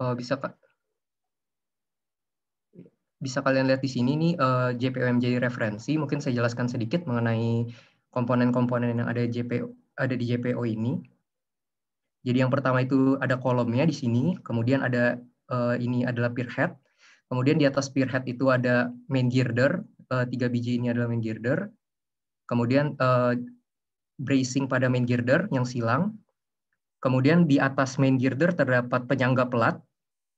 uh, bisa Pak Bisa kalian lihat di sini nih uh, eh, JPOM jadi referensi. Mungkin saya jelaskan sedikit mengenai komponen-komponen yang ada JPO ada di JPO ini. Jadi yang pertama itu ada kolomnya di sini, kemudian ada uh, ini adalah peer head. Kemudian di atas peer head itu ada main girder, tiga biji ini adalah main girder. Kemudian uh, bracing pada main girder yang silang. Kemudian di atas main girder terdapat penyangga pelat.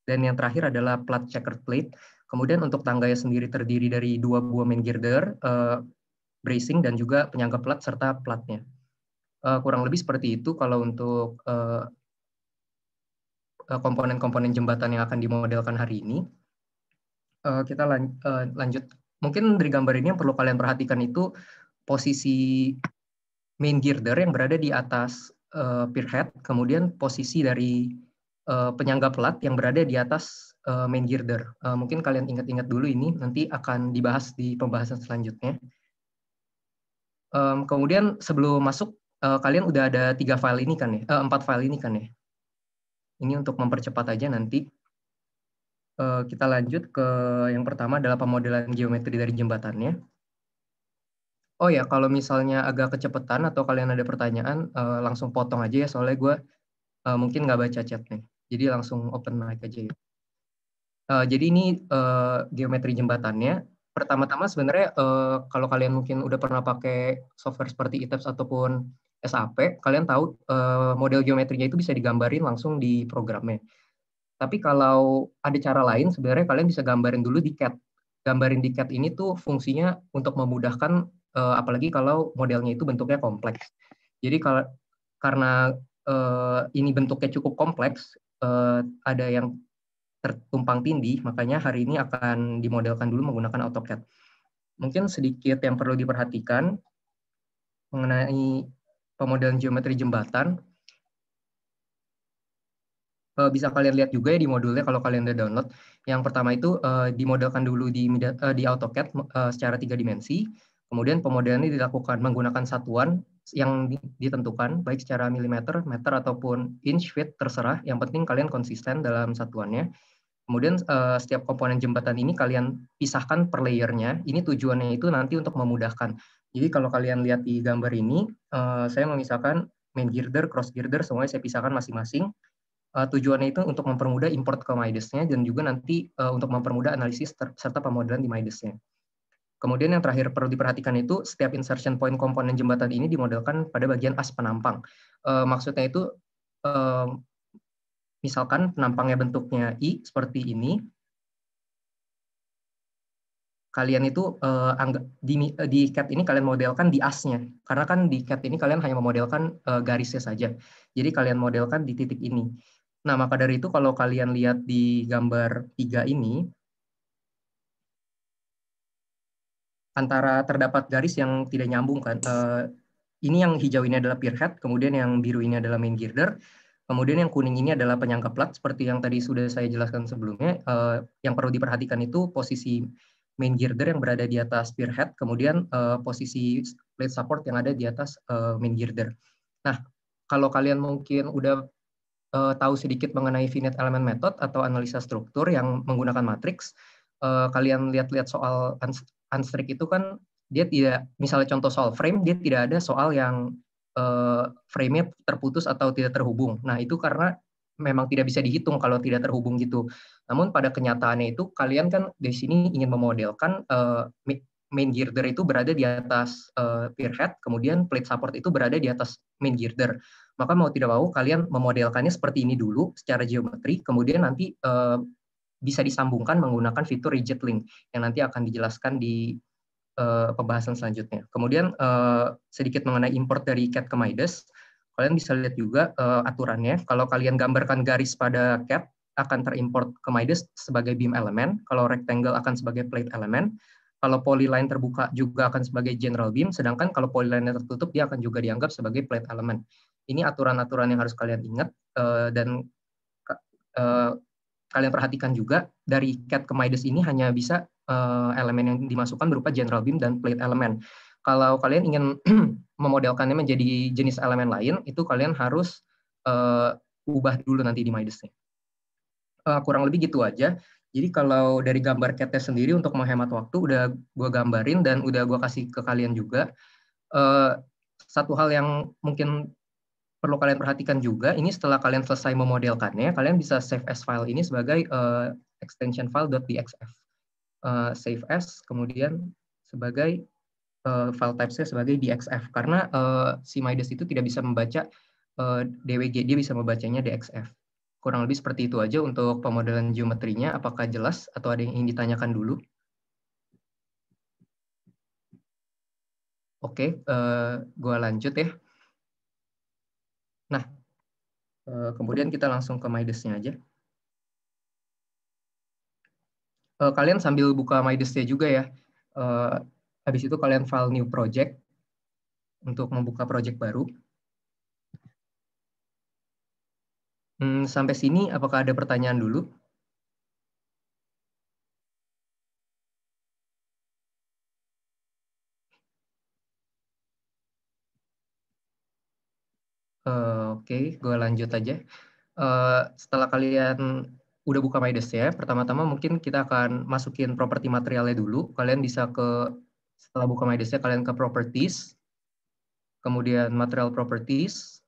Dan yang terakhir adalah plat checkered plate. Kemudian untuk tangganya sendiri terdiri dari dua buah main girder, uh, bracing dan juga penyangga plat serta platnya. Uh, kurang lebih seperti itu kalau untuk komponen eh, komponen-komponen jembatan yang akan dimodelkan hari ini. Uh, kita lan uh, lanjut. Mungkin dari gambar ini yang perlu kalian perhatikan itu posisi main girder yang berada di atas uh, pier head, kemudian posisi dari Eh, penyangga pelat yang berada di atas eh, main girder. Eh, mungkin kalian ingat-ingat dulu ini, nanti akan dibahas di pembahasan selanjutnya. kemudian sebelum masuk, kalian udah ada tiga file ini kan ya, empat file ini kan ya. Ini untuk mempercepat aja nanti. kita lanjut ke yang pertama adalah pemodelan geometri dari jembatannya. Oh ya, kalau misalnya agak kecepatan atau kalian ada pertanyaan, langsung potong aja ya, soalnya gue mungkin nggak baca chat nih. Jadi langsung open mic aja ya. Uh, jadi ini uh, geometri jembatannya. Pertama-tama sebenarnya uh, kalau kalian mungkin udah pernah pakai software seperti ITEPS ataupun SAP, kalian tahu uh, model geometrinya itu bisa digambarin langsung di programnya. Tapi kalau ada cara lain, sebenarnya kalian bisa gambarin dulu di CAD. Gambarin di CAD ini tuh fungsinya untuk memudahkan, uh, apalagi kalau modelnya itu bentuknya kompleks. Jadi kalau karena uh, ini bentuknya cukup kompleks, uh, ada yang tertumpang tindih, makanya hari ini akan dimodelkan dulu menggunakan AutoCAD. Mungkin sedikit yang perlu diperhatikan mengenai pemodelan geometri jembatan. Eh, bisa kalian lihat juga ya di modulnya kalau kalian udah download. Yang pertama itu eh, dimodelkan dulu di, di AutoCAD secara tiga dimensi, kemudian pemodelan ini dilakukan menggunakan satuan yang ditentukan baik secara milimeter, meter ataupun inch feet terserah. Yang penting kalian konsisten dalam satuannya. Kemudian eh, setiap komponen jembatan ini kalian pisahkan per layernya. Ini tujuannya itu nanti untuk memudahkan. Jadi kalau kalian lihat di gambar ini, eh, saya memisahkan main girder, cross girder, semuanya saya pisahkan masing-masing. Eh, tujuannya itu untuk mempermudah import ke midas nya dan juga nanti untuk mempermudah analisis serta pemodelan di midas nya Kemudian yang terakhir perlu diperhatikan itu setiap insertion point komponen jembatan ini dimodelkan pada bagian as penampang. E, maksudnya itu e, misalkan penampangnya bentuknya i seperti ini. Kalian itu e, di, di cat ini kalian modelkan di asnya, karena kan di cat ini kalian hanya memodelkan e, garisnya saja. Jadi kalian modelkan di titik ini. Nah maka dari itu kalau kalian lihat di gambar tiga ini antara terdapat garis yang tidak nyambung kan. Uh, ini yang hijau ini adalah peer head kemudian yang biru ini adalah main girder, kemudian yang kuning ini adalah penyangga plat. Seperti yang tadi sudah saya jelaskan sebelumnya, uh, yang perlu diperhatikan itu posisi main girder yang berada di atas peer head kemudian uh, posisi plate support yang ada di atas uh, main girder. Nah, kalau kalian mungkin udah uh, tahu sedikit mengenai finite element method atau analisa struktur yang menggunakan matriks, uh, kalian lihat-lihat soal unstrict itu kan dia tidak misalnya contoh soal frame dia tidak ada soal yang uh, frame-nya terputus atau tidak terhubung. Nah, itu karena memang tidak bisa dihitung kalau tidak terhubung gitu. Namun pada kenyataannya itu kalian kan di sini ingin memodelkan uh, main girder itu berada di atas uh, eh, pier head, kemudian plate support itu berada di atas main girder. Maka mau tidak mau kalian memodelkannya seperti ini dulu secara geometri, kemudian nanti uh, bisa disambungkan menggunakan fitur rigid link yang nanti akan dijelaskan di uh, pembahasan selanjutnya. Kemudian uh, sedikit mengenai import dari cat ke Midas, kalian bisa lihat juga uh, aturannya. Kalau kalian gambarkan garis pada cat akan terimport ke Midas sebagai beam element, kalau rectangle akan sebagai plate element, kalau polyline terbuka juga akan sebagai general beam, sedangkan kalau polyline tertutup dia akan juga dianggap sebagai plate element. Ini aturan-aturan yang harus kalian ingat uh, dan kalian perhatikan juga dari cat ke Midas ini hanya bisa uh, elemen yang dimasukkan berupa general beam dan plate element. Kalau kalian ingin memodelkannya menjadi jenis elemen lain, itu kalian harus uh, ubah dulu nanti di midas Uh, eh, kurang lebih gitu aja. Jadi kalau dari gambar catnya sendiri untuk menghemat waktu udah gue gambarin dan udah gue kasih ke kalian juga. Uh, satu hal yang mungkin perlu kalian perhatikan juga, ini setelah kalian selesai memodelkannya, kalian bisa save as file ini sebagai uh, extension file .dxf. Uh, eh, save as, kemudian sebagai uh, file typesnya sebagai dxf, karena uh, si Midas itu tidak bisa membaca uh, DWG, dia bisa membacanya dxf. Kurang lebih seperti itu aja untuk pemodelan geometrinya, apakah jelas atau ada yang ingin ditanyakan dulu? Oke, okay, uh, gue lanjut ya. Nah, eh, kemudian kita langsung ke MyDesk-nya aja. Eh, kalian sambil buka MyDesk-nya juga ya. Eh, habis itu kalian file new project untuk membuka project baru. Hmm, sampai sini apakah ada pertanyaan dulu? Oke, gue lanjut aja. Uh, setelah kalian udah buka MyDesk ya, pertama-tama mungkin kita akan masukin properti materialnya dulu. Kalian bisa ke, setelah buka MyDesk ya, kalian ke Properties, kemudian Material Properties,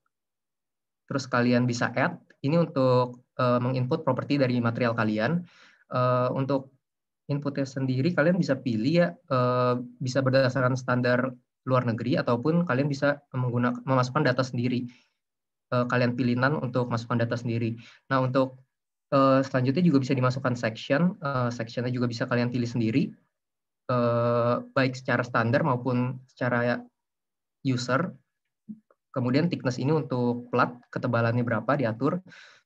terus kalian bisa add. Ini untuk uh, menginput properti dari material kalian. Uh, untuk inputnya sendiri, kalian bisa pilih ya, uh, bisa berdasarkan standar luar negeri, ataupun kalian bisa menggunakan memasukkan data sendiri uh, kalian pilihan untuk masukkan data sendiri. Nah, untuk uh, selanjutnya juga bisa dimasukkan section. Uh, sectionnya juga bisa kalian pilih sendiri, uh, baik secara standar maupun secara user. Kemudian thickness ini untuk plat, ketebalannya berapa diatur.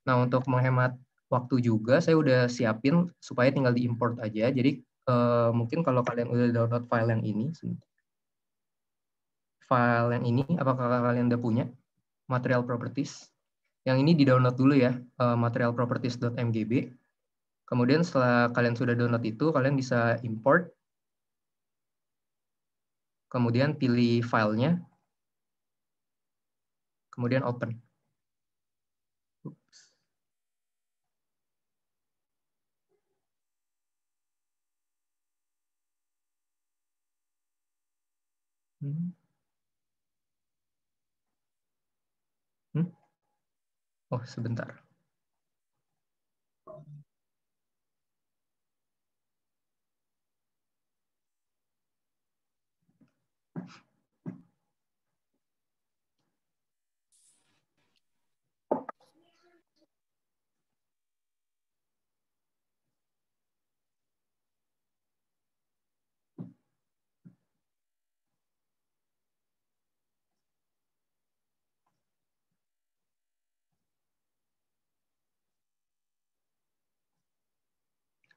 Nah, untuk menghemat waktu juga saya udah siapin supaya tinggal diimport aja. Jadi uh, mungkin kalau kalian udah download file yang ini, file yang ini apakah kalian udah punya? material properties. Yang ini di-download dulu ya, Material eh, materialproperties.mgb. Kemudian setelah kalian sudah download itu, kalian bisa import. Kemudian pilih filenya. Kemudian open. Oops. Hmm. Oh, sebentar.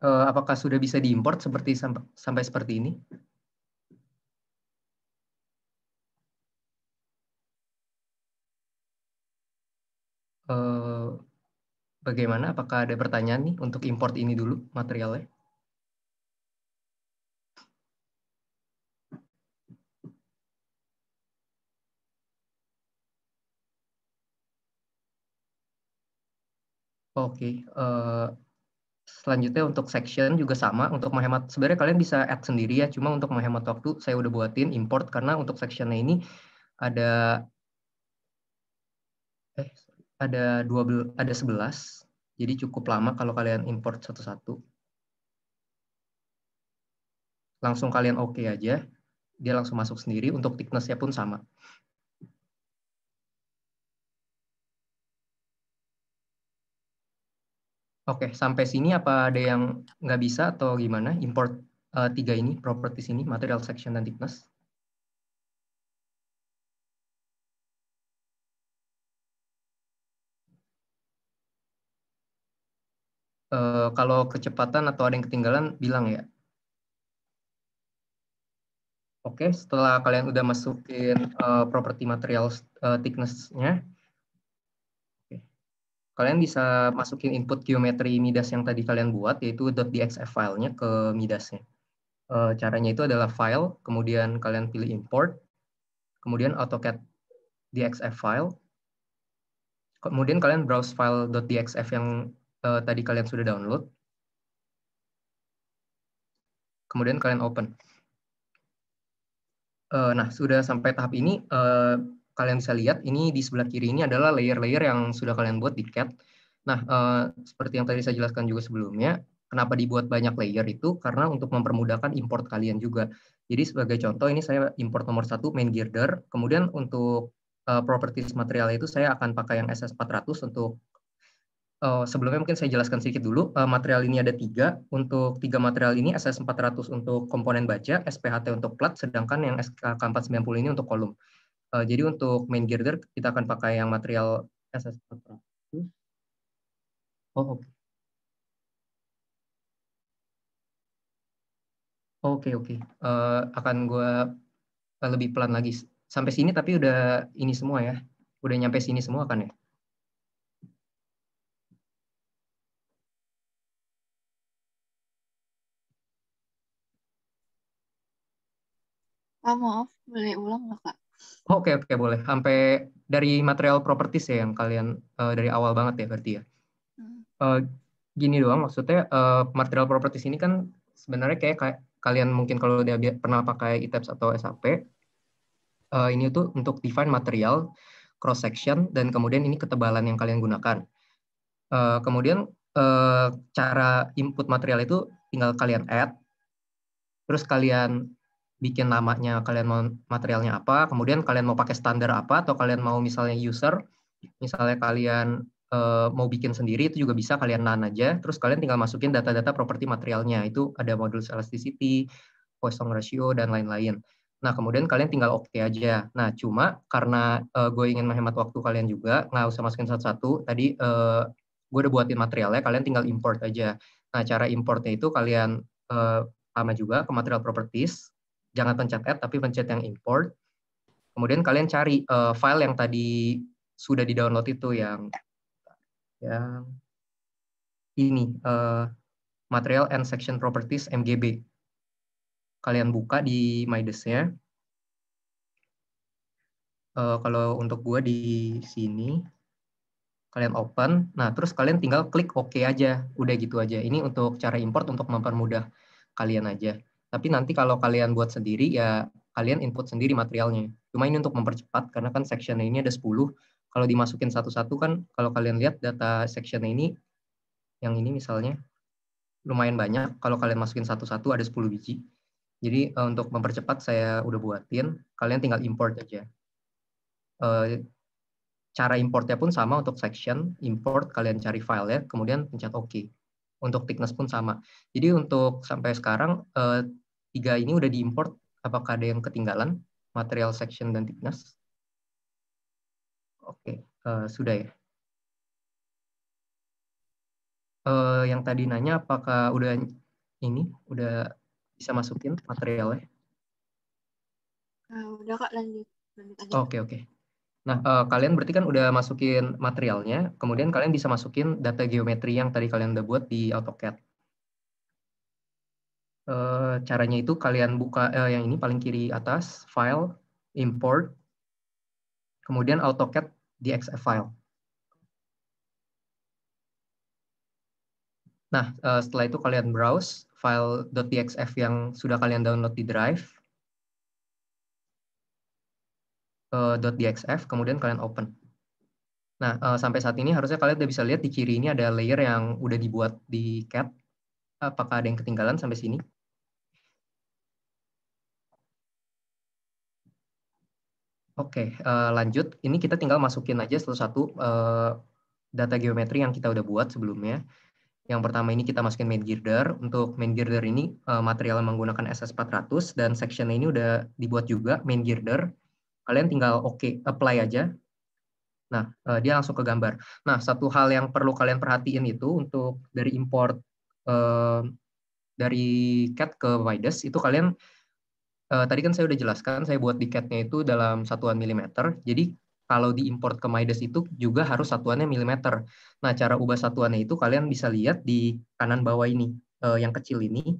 Eh, apakah sudah bisa diimpor seperti sampai seperti ini? Eh, bagaimana? Apakah ada pertanyaan nih untuk import ini dulu materialnya? Oke, okay. Eh, selanjutnya untuk section juga sama untuk menghemat sebenarnya kalian bisa add sendiri ya cuma untuk menghemat waktu saya udah buatin import karena untuk sectionnya ini ada eh ada dua ada sebelas jadi cukup lama kalau kalian import satu-satu langsung kalian oke okay aja dia langsung masuk sendiri untuk thicknessnya pun sama Oke, sampai sini apa ada yang nggak bisa atau gimana? Import uh, tiga ini, properties ini, material section dan thickness. Uh, kalau kecepatan atau ada yang ketinggalan, bilang ya. Oke, setelah kalian udah masukin uh, property material uh, thickness-nya, kalian bisa masukin input geometri midas yang tadi kalian buat yaitu .dxf filenya ke midasnya. Eh, caranya itu adalah file, kemudian kalian pilih import, kemudian AutoCAD DXF file, kemudian kalian browse file .dxf yang eh, tadi kalian sudah download, kemudian kalian open. Eh, nah, sudah sampai tahap ini, kalian bisa lihat ini di sebelah kiri ini adalah layer-layer yang sudah kalian buat di CAD. Nah, eh, seperti yang tadi saya jelaskan juga sebelumnya, kenapa dibuat banyak layer itu karena untuk mempermudahkan import kalian juga. Jadi sebagai contoh ini saya import nomor satu main girder, kemudian untuk eh, properties material itu saya akan pakai yang SS400 untuk uh, sebelumnya mungkin saya jelaskan sedikit dulu uh, material ini ada tiga untuk tiga material ini SS400 untuk komponen baja, SPHT untuk plat, sedangkan yang sk 490 ini untuk kolom. Uh, jadi untuk main girder kita akan pakai yang material SS400. Oh, oke. Okay. Oke, okay, oke. Okay. Uh, eh, akan gue eh, lebih pelan lagi. Sampai sini tapi udah ini semua ya. Udah nyampe sini semua kan ya? Ah, maaf, boleh ulang nggak, Kak? Oke oke boleh. Sampai dari material properties ya yang kalian uh, dari awal banget ya berarti ya. Uh, gini doang maksudnya uh, material properties ini kan sebenarnya kayak, kayak kalian mungkin kalau dia pernah pakai ETAPS atau SAP uh, ini tuh untuk define material cross section dan kemudian ini ketebalan yang kalian gunakan. Uh, kemudian uh, cara input material itu tinggal kalian add terus kalian bikin namanya, kalian mau materialnya apa, kemudian kalian mau pakai standar apa, atau kalian mau misalnya user, misalnya kalian e, mau bikin sendiri itu juga bisa kalian nan aja, terus kalian tinggal masukin data-data properti materialnya, itu ada modul elasticity, Poisson ratio, dan lain-lain. Nah, kemudian kalian tinggal oke okay aja. Nah, cuma karena e, gue ingin menghemat waktu kalian juga, nggak usah masukin satu-satu, tadi e, gue udah buatin materialnya, kalian tinggal import aja. Nah, cara importnya itu kalian e, sama juga ke material properties, jangan pencet add tapi pencet yang import. Kemudian kalian cari uh, file yang tadi sudah di-download itu yang yang ini uh, material and section properties MGB. Kalian buka di my Uh, eh, kalau untuk gue di sini kalian open, nah terus kalian tinggal klik OK aja, udah gitu aja. Ini untuk cara import untuk mempermudah kalian aja. Tapi nanti kalau kalian buat sendiri ya kalian input sendiri materialnya. Cuma ini untuk mempercepat karena kan section ini ada 10. Kalau dimasukin satu-satu kan kalau kalian lihat data section ini yang ini misalnya lumayan banyak. Kalau kalian masukin satu-satu ada 10 biji. Jadi eh, untuk mempercepat saya udah buatin, kalian tinggal import aja. Uh, cara importnya pun sama untuk section, import kalian cari file ya, kemudian pencet OK untuk thickness pun sama. Jadi untuk sampai sekarang uh, tiga ini udah diimport. Apakah ada yang ketinggalan? Material section dan thickness. Oke, uh, sudah ya. Uh, yang tadi nanya apakah udah ini udah bisa masukin materialnya? Uh, udah kak lanjut. Oke oke. Okay, okay. Nah, uh, kalian berarti kan udah masukin materialnya, kemudian kalian bisa masukin data geometri yang tadi kalian udah buat di AutoCAD. Uh, caranya itu kalian buka uh, yang ini paling kiri atas, file, import, kemudian AutoCAD DXF file. Nah, setelah itu kalian browse file .dxf yang sudah kalian download di drive, Eh, .dxf, kemudian kalian open. Nah, eh, sampai saat ini harusnya kalian udah bisa lihat di kiri ini ada layer yang udah dibuat di cat. Apakah ada yang ketinggalan sampai sini? Oke, okay, eh, lanjut. Ini kita tinggal masukin aja satu-satu data geometri yang kita udah buat sebelumnya. Yang pertama ini kita masukin main girder. Untuk main girder ini material menggunakan SS400 dan section ini udah dibuat juga main girder kalian tinggal oke okay, apply aja nah uh, dia langsung ke gambar nah satu hal yang perlu kalian perhatiin itu untuk dari import uh, dari cat ke Vides itu kalian uh, tadi kan saya udah jelaskan saya buat di catnya itu dalam satuan milimeter jadi kalau diimport ke Midas itu juga harus satuannya milimeter. Nah, cara ubah satuannya itu kalian bisa lihat di kanan bawah ini, eh, yang kecil ini,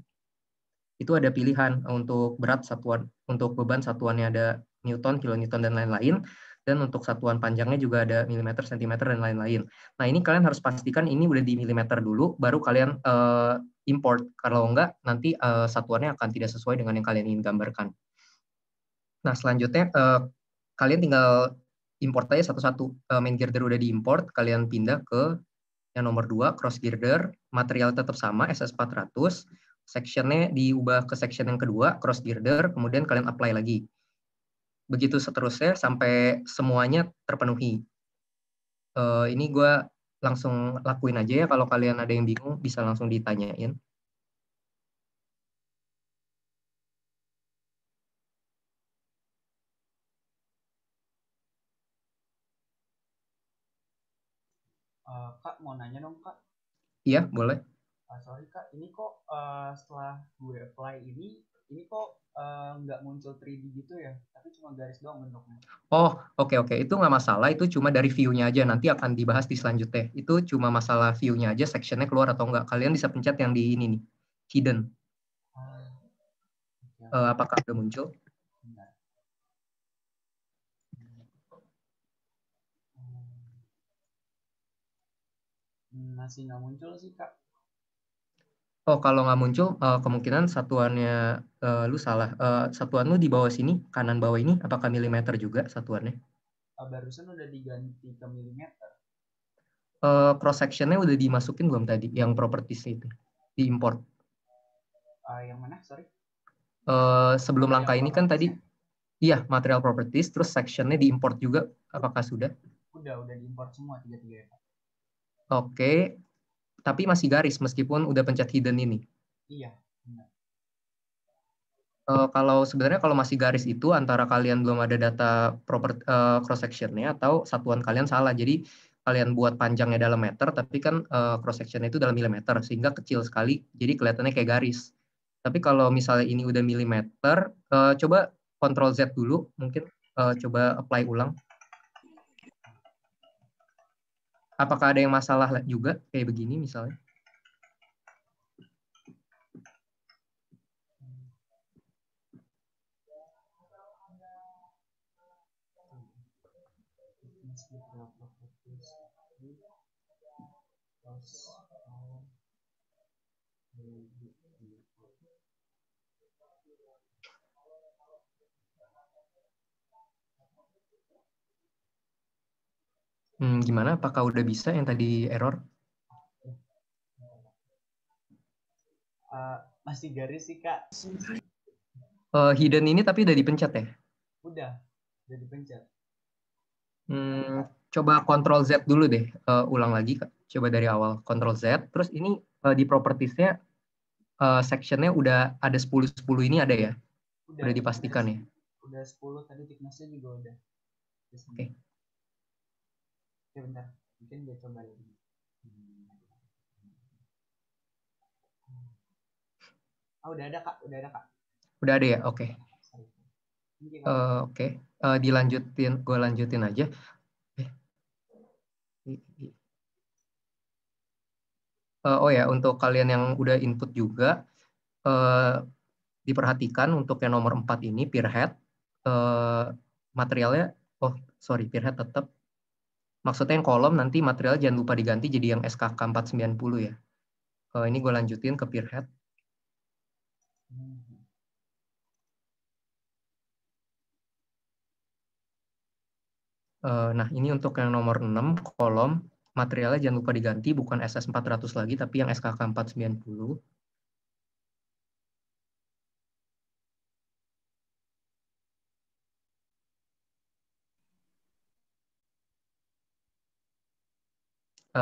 itu ada pilihan untuk berat satuan, untuk beban satuannya ada newton, kilonewton dan lain-lain. Dan untuk satuan panjangnya juga ada milimeter, sentimeter dan lain-lain. Nah ini kalian harus pastikan ini udah di milimeter dulu, baru kalian uh, import. Kalau enggak nanti uh, satuannya akan tidak sesuai dengan yang kalian ingin gambarkan. Nah selanjutnya uh, kalian tinggal import aja satu-satu. Uh, main girder udah diimport, kalian pindah ke yang nomor dua cross girder. Material tetap sama SS 400 sectionnya diubah ke section yang kedua, cross girder, kemudian kalian apply lagi begitu seterusnya sampai semuanya terpenuhi. Uh, ini gue langsung lakuin aja ya kalau kalian ada yang bingung bisa langsung ditanyain. Eh, kak mau nanya dong kak. Iya boleh. Uh, sorry kak, ini kok uh, setelah gue apply ini ini kok eh, nggak uh, muncul 3D gitu ya, tapi cuma garis doang bentuknya. Oh, oke okay, oke, okay. itu nggak masalah, itu cuma dari view-nya aja, nanti akan dibahas di selanjutnya. Itu cuma masalah view-nya aja, sectionnya keluar atau nggak? Kalian bisa pencet yang di ini nih, hidden. Uh, Uh, apakah udah muncul? Hmm, masih nggak muncul sih kak oh kalau nggak muncul uh, kemungkinan satuannya uh, lu salah uh, satuan lu di bawah sini kanan bawah ini apakah milimeter juga satuannya uh, barusan udah diganti ke milimeter uh, cross sectionnya udah dimasukin belum tadi yang properties itu di import uh, yang mana sorry uh, sebelum langkah ini kan tadi iya material properties terus sectionnya di juga apakah sudah udah udah diimport semua tiga tiga ya Oke, tapi masih garis meskipun udah pencet hidden ini. Iya. Uh, kalau sebenarnya kalau masih garis itu antara kalian belum ada data proper uh, eh, cross sectionnya atau satuan kalian salah. Jadi kalian buat panjangnya dalam meter, tapi kan uh, eh, cross sectionnya itu dalam milimeter sehingga kecil sekali. Jadi kelihatannya kayak garis. Tapi kalau misalnya ini udah milimeter, uh, coba Ctrl Z dulu, mungkin uh, coba apply ulang. Apakah ada yang masalah juga kayak begini misalnya? Hmm, gimana? Apakah udah bisa yang tadi error? Uh, masih garis sih kak. Uh, hidden ini tapi udah dipencet ya? Udah, udah dipencet. Hmm, coba Control Z dulu deh. Uh, ulang lagi kak. Coba dari awal Control Z. Terus ini uh, di propertiesnya uh, sectionnya udah ada 10-10 ini ada ya? Udah, udah dipastikan udah, ya? Udah 10 tadi thicknessnya juga udah. Oke. Okay ya bentar mungkin gue coba lagi oh udah ada kak udah ada kak udah ada ya oke okay. uh, eh, oke okay. uh, eh, dilanjutin gue lanjutin aja uh, oh ya untuk kalian yang udah input juga uh, diperhatikan untuk yang nomor 4 ini peer head uh, materialnya oh sorry peer head tetap maksudnya yang kolom nanti material jangan lupa diganti jadi yang SKK 490 ya. kalau eh, ini gue lanjutin ke peer head. Eh, nah, ini untuk yang nomor 6, kolom. Materialnya jangan lupa diganti, bukan SS400 lagi, tapi yang SKK 490.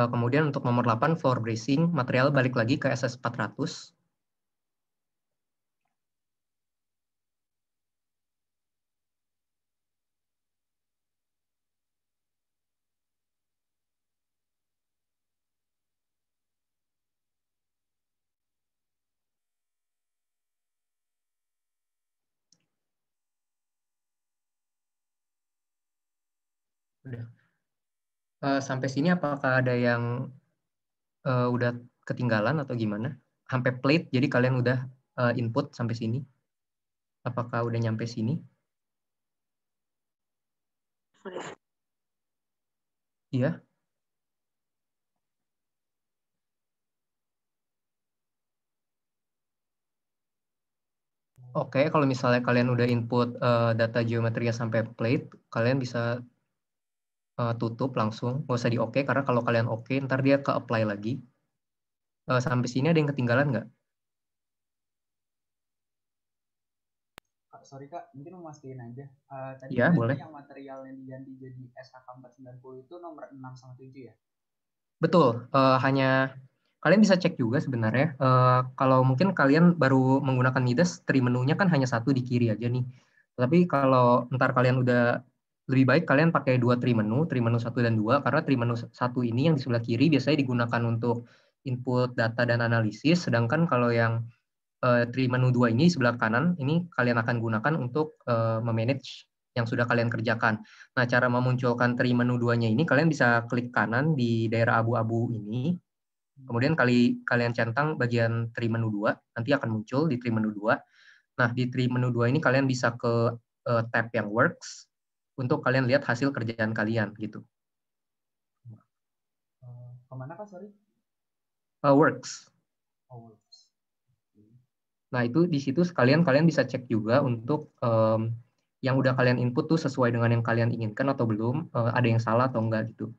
Eh, kemudian untuk nomor 8 floor bracing, material balik lagi ke SS400. Eh, sampai sini apakah ada yang uh, udah ketinggalan atau gimana? Sampai plate, jadi kalian udah uh, input sampai sini? Apakah udah nyampe sini? Iya. Oke, okay, kalau misalnya kalian udah input uh, data geometri sampai plate, kalian bisa uh, tutup langsung, nggak usah di oke, okay, karena kalau kalian oke, okay, ntar dia ke apply lagi. Uh, sampai sini ada yang ketinggalan nggak? Sorry Kak, mungkin mau mastiin aja. Uh, tadi ya, boleh. yang material yang diganti jadi SKK 490 itu nomor 6 sama 7 ya? Betul, uh, hanya kalian bisa cek juga sebenarnya. Uh, kalau mungkin kalian baru menggunakan Midas, tri menunya kan hanya satu di kiri aja nih. Tapi kalau ntar kalian udah lebih baik kalian pakai dua tri menu, tri menu satu dan dua, karena tri menu satu ini yang di sebelah kiri biasanya digunakan untuk input data dan analisis, sedangkan kalau yang uh, menu dua ini sebelah kanan, ini kalian akan gunakan untuk uh, memanage yang sudah kalian kerjakan. Nah, cara memunculkan tri menu duanya ini, kalian bisa klik kanan di daerah abu-abu ini, kemudian kali kalian centang bagian tri menu dua, nanti akan muncul di tri menu dua. Nah, di tri menu dua ini kalian bisa ke uh, tab yang works, untuk kalian lihat hasil kerjaan kalian gitu. Eh, kemana kak sorry? Uh, works. Oh, works. Okay. Nah itu di situ sekalian kalian bisa cek juga untuk um, yang udah kalian input tuh sesuai dengan yang kalian inginkan atau belum, uh, ada yang salah atau enggak gitu.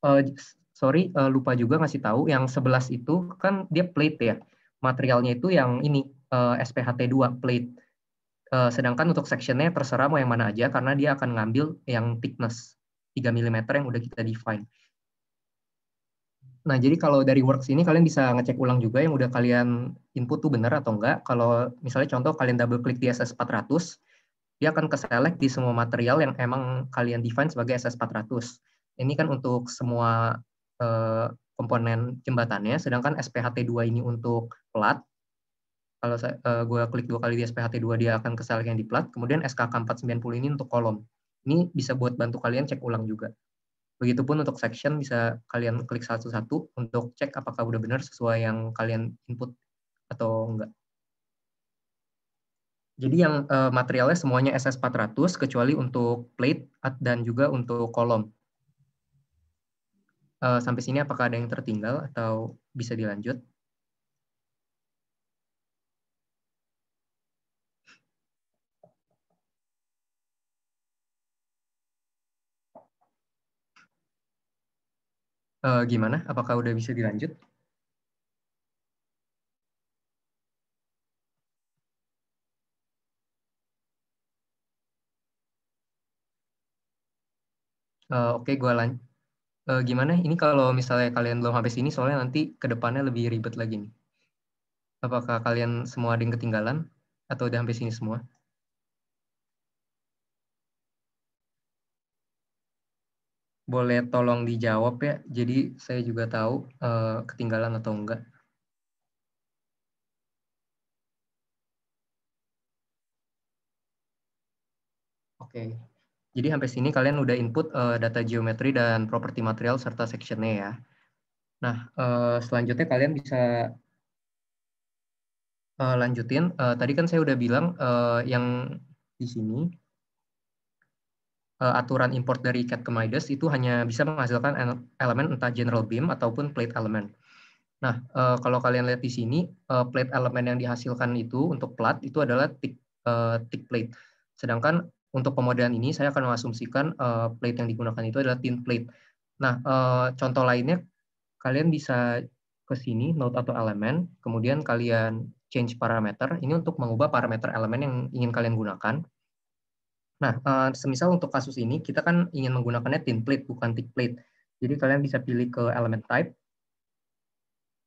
Uh, sorry uh, lupa juga ngasih tahu yang sebelas itu kan dia plate ya materialnya itu yang ini uh, SPHT 2 plate Eh, sedangkan untuk sectionnya terserah mau yang mana aja karena dia akan ngambil yang thickness 3 mm yang udah kita define. Nah, jadi kalau dari works ini kalian bisa ngecek ulang juga yang udah kalian input tuh benar atau enggak. Kalau misalnya contoh kalian double klik di SS400, dia akan keselect di semua material yang emang kalian define sebagai SS400. Ini kan untuk semua eh, komponen jembatannya, sedangkan SPHT2 ini untuk plat, kalau saya, uh, eh, gue klik dua kali di SPHT2 dia akan ke yang di plat, kemudian SKK 490 ini untuk kolom. Ini bisa buat bantu kalian cek ulang juga. Begitupun untuk section bisa kalian klik satu-satu untuk cek apakah udah benar sesuai yang kalian input atau enggak. Jadi yang uh, materialnya semuanya SS400 kecuali untuk plate dan juga untuk kolom. Uh, sampai sini apakah ada yang tertinggal atau bisa dilanjut? uh, gimana? Apakah udah bisa dilanjut? Uh, Oke, okay, gue lanjut. Uh, eh, gimana? Ini kalau misalnya kalian belum habis ini, soalnya nanti ke depannya lebih ribet lagi nih. Apakah kalian semua ada yang ketinggalan? Atau udah habis sini semua? boleh tolong dijawab ya. Jadi saya juga tahu uh, ketinggalan atau enggak. Oke. Jadi sampai sini kalian udah input uh, data geometri dan properti material serta sectionnya ya. Nah, uh, selanjutnya kalian bisa uh, lanjutin. Uh, tadi kan saya udah bilang uh, yang di sini uh, aturan import dari CAD ke MIDAS itu hanya bisa menghasilkan elemen entah general beam ataupun plate element. Nah, uh, kalau kalian lihat di sini, uh, plate element yang dihasilkan itu untuk plat itu adalah thick, uh, thick plate. Sedangkan untuk pemodelan ini, saya akan mengasumsikan uh, plate yang digunakan itu adalah thin plate. Nah, uh, contoh lainnya, kalian bisa ke sini, node atau elemen, kemudian kalian change parameter. Ini untuk mengubah parameter elemen yang ingin kalian gunakan. Nah, eh, semisal untuk kasus ini, kita kan ingin menggunakannya thin plate, bukan thick plate. Jadi kalian bisa pilih ke element type,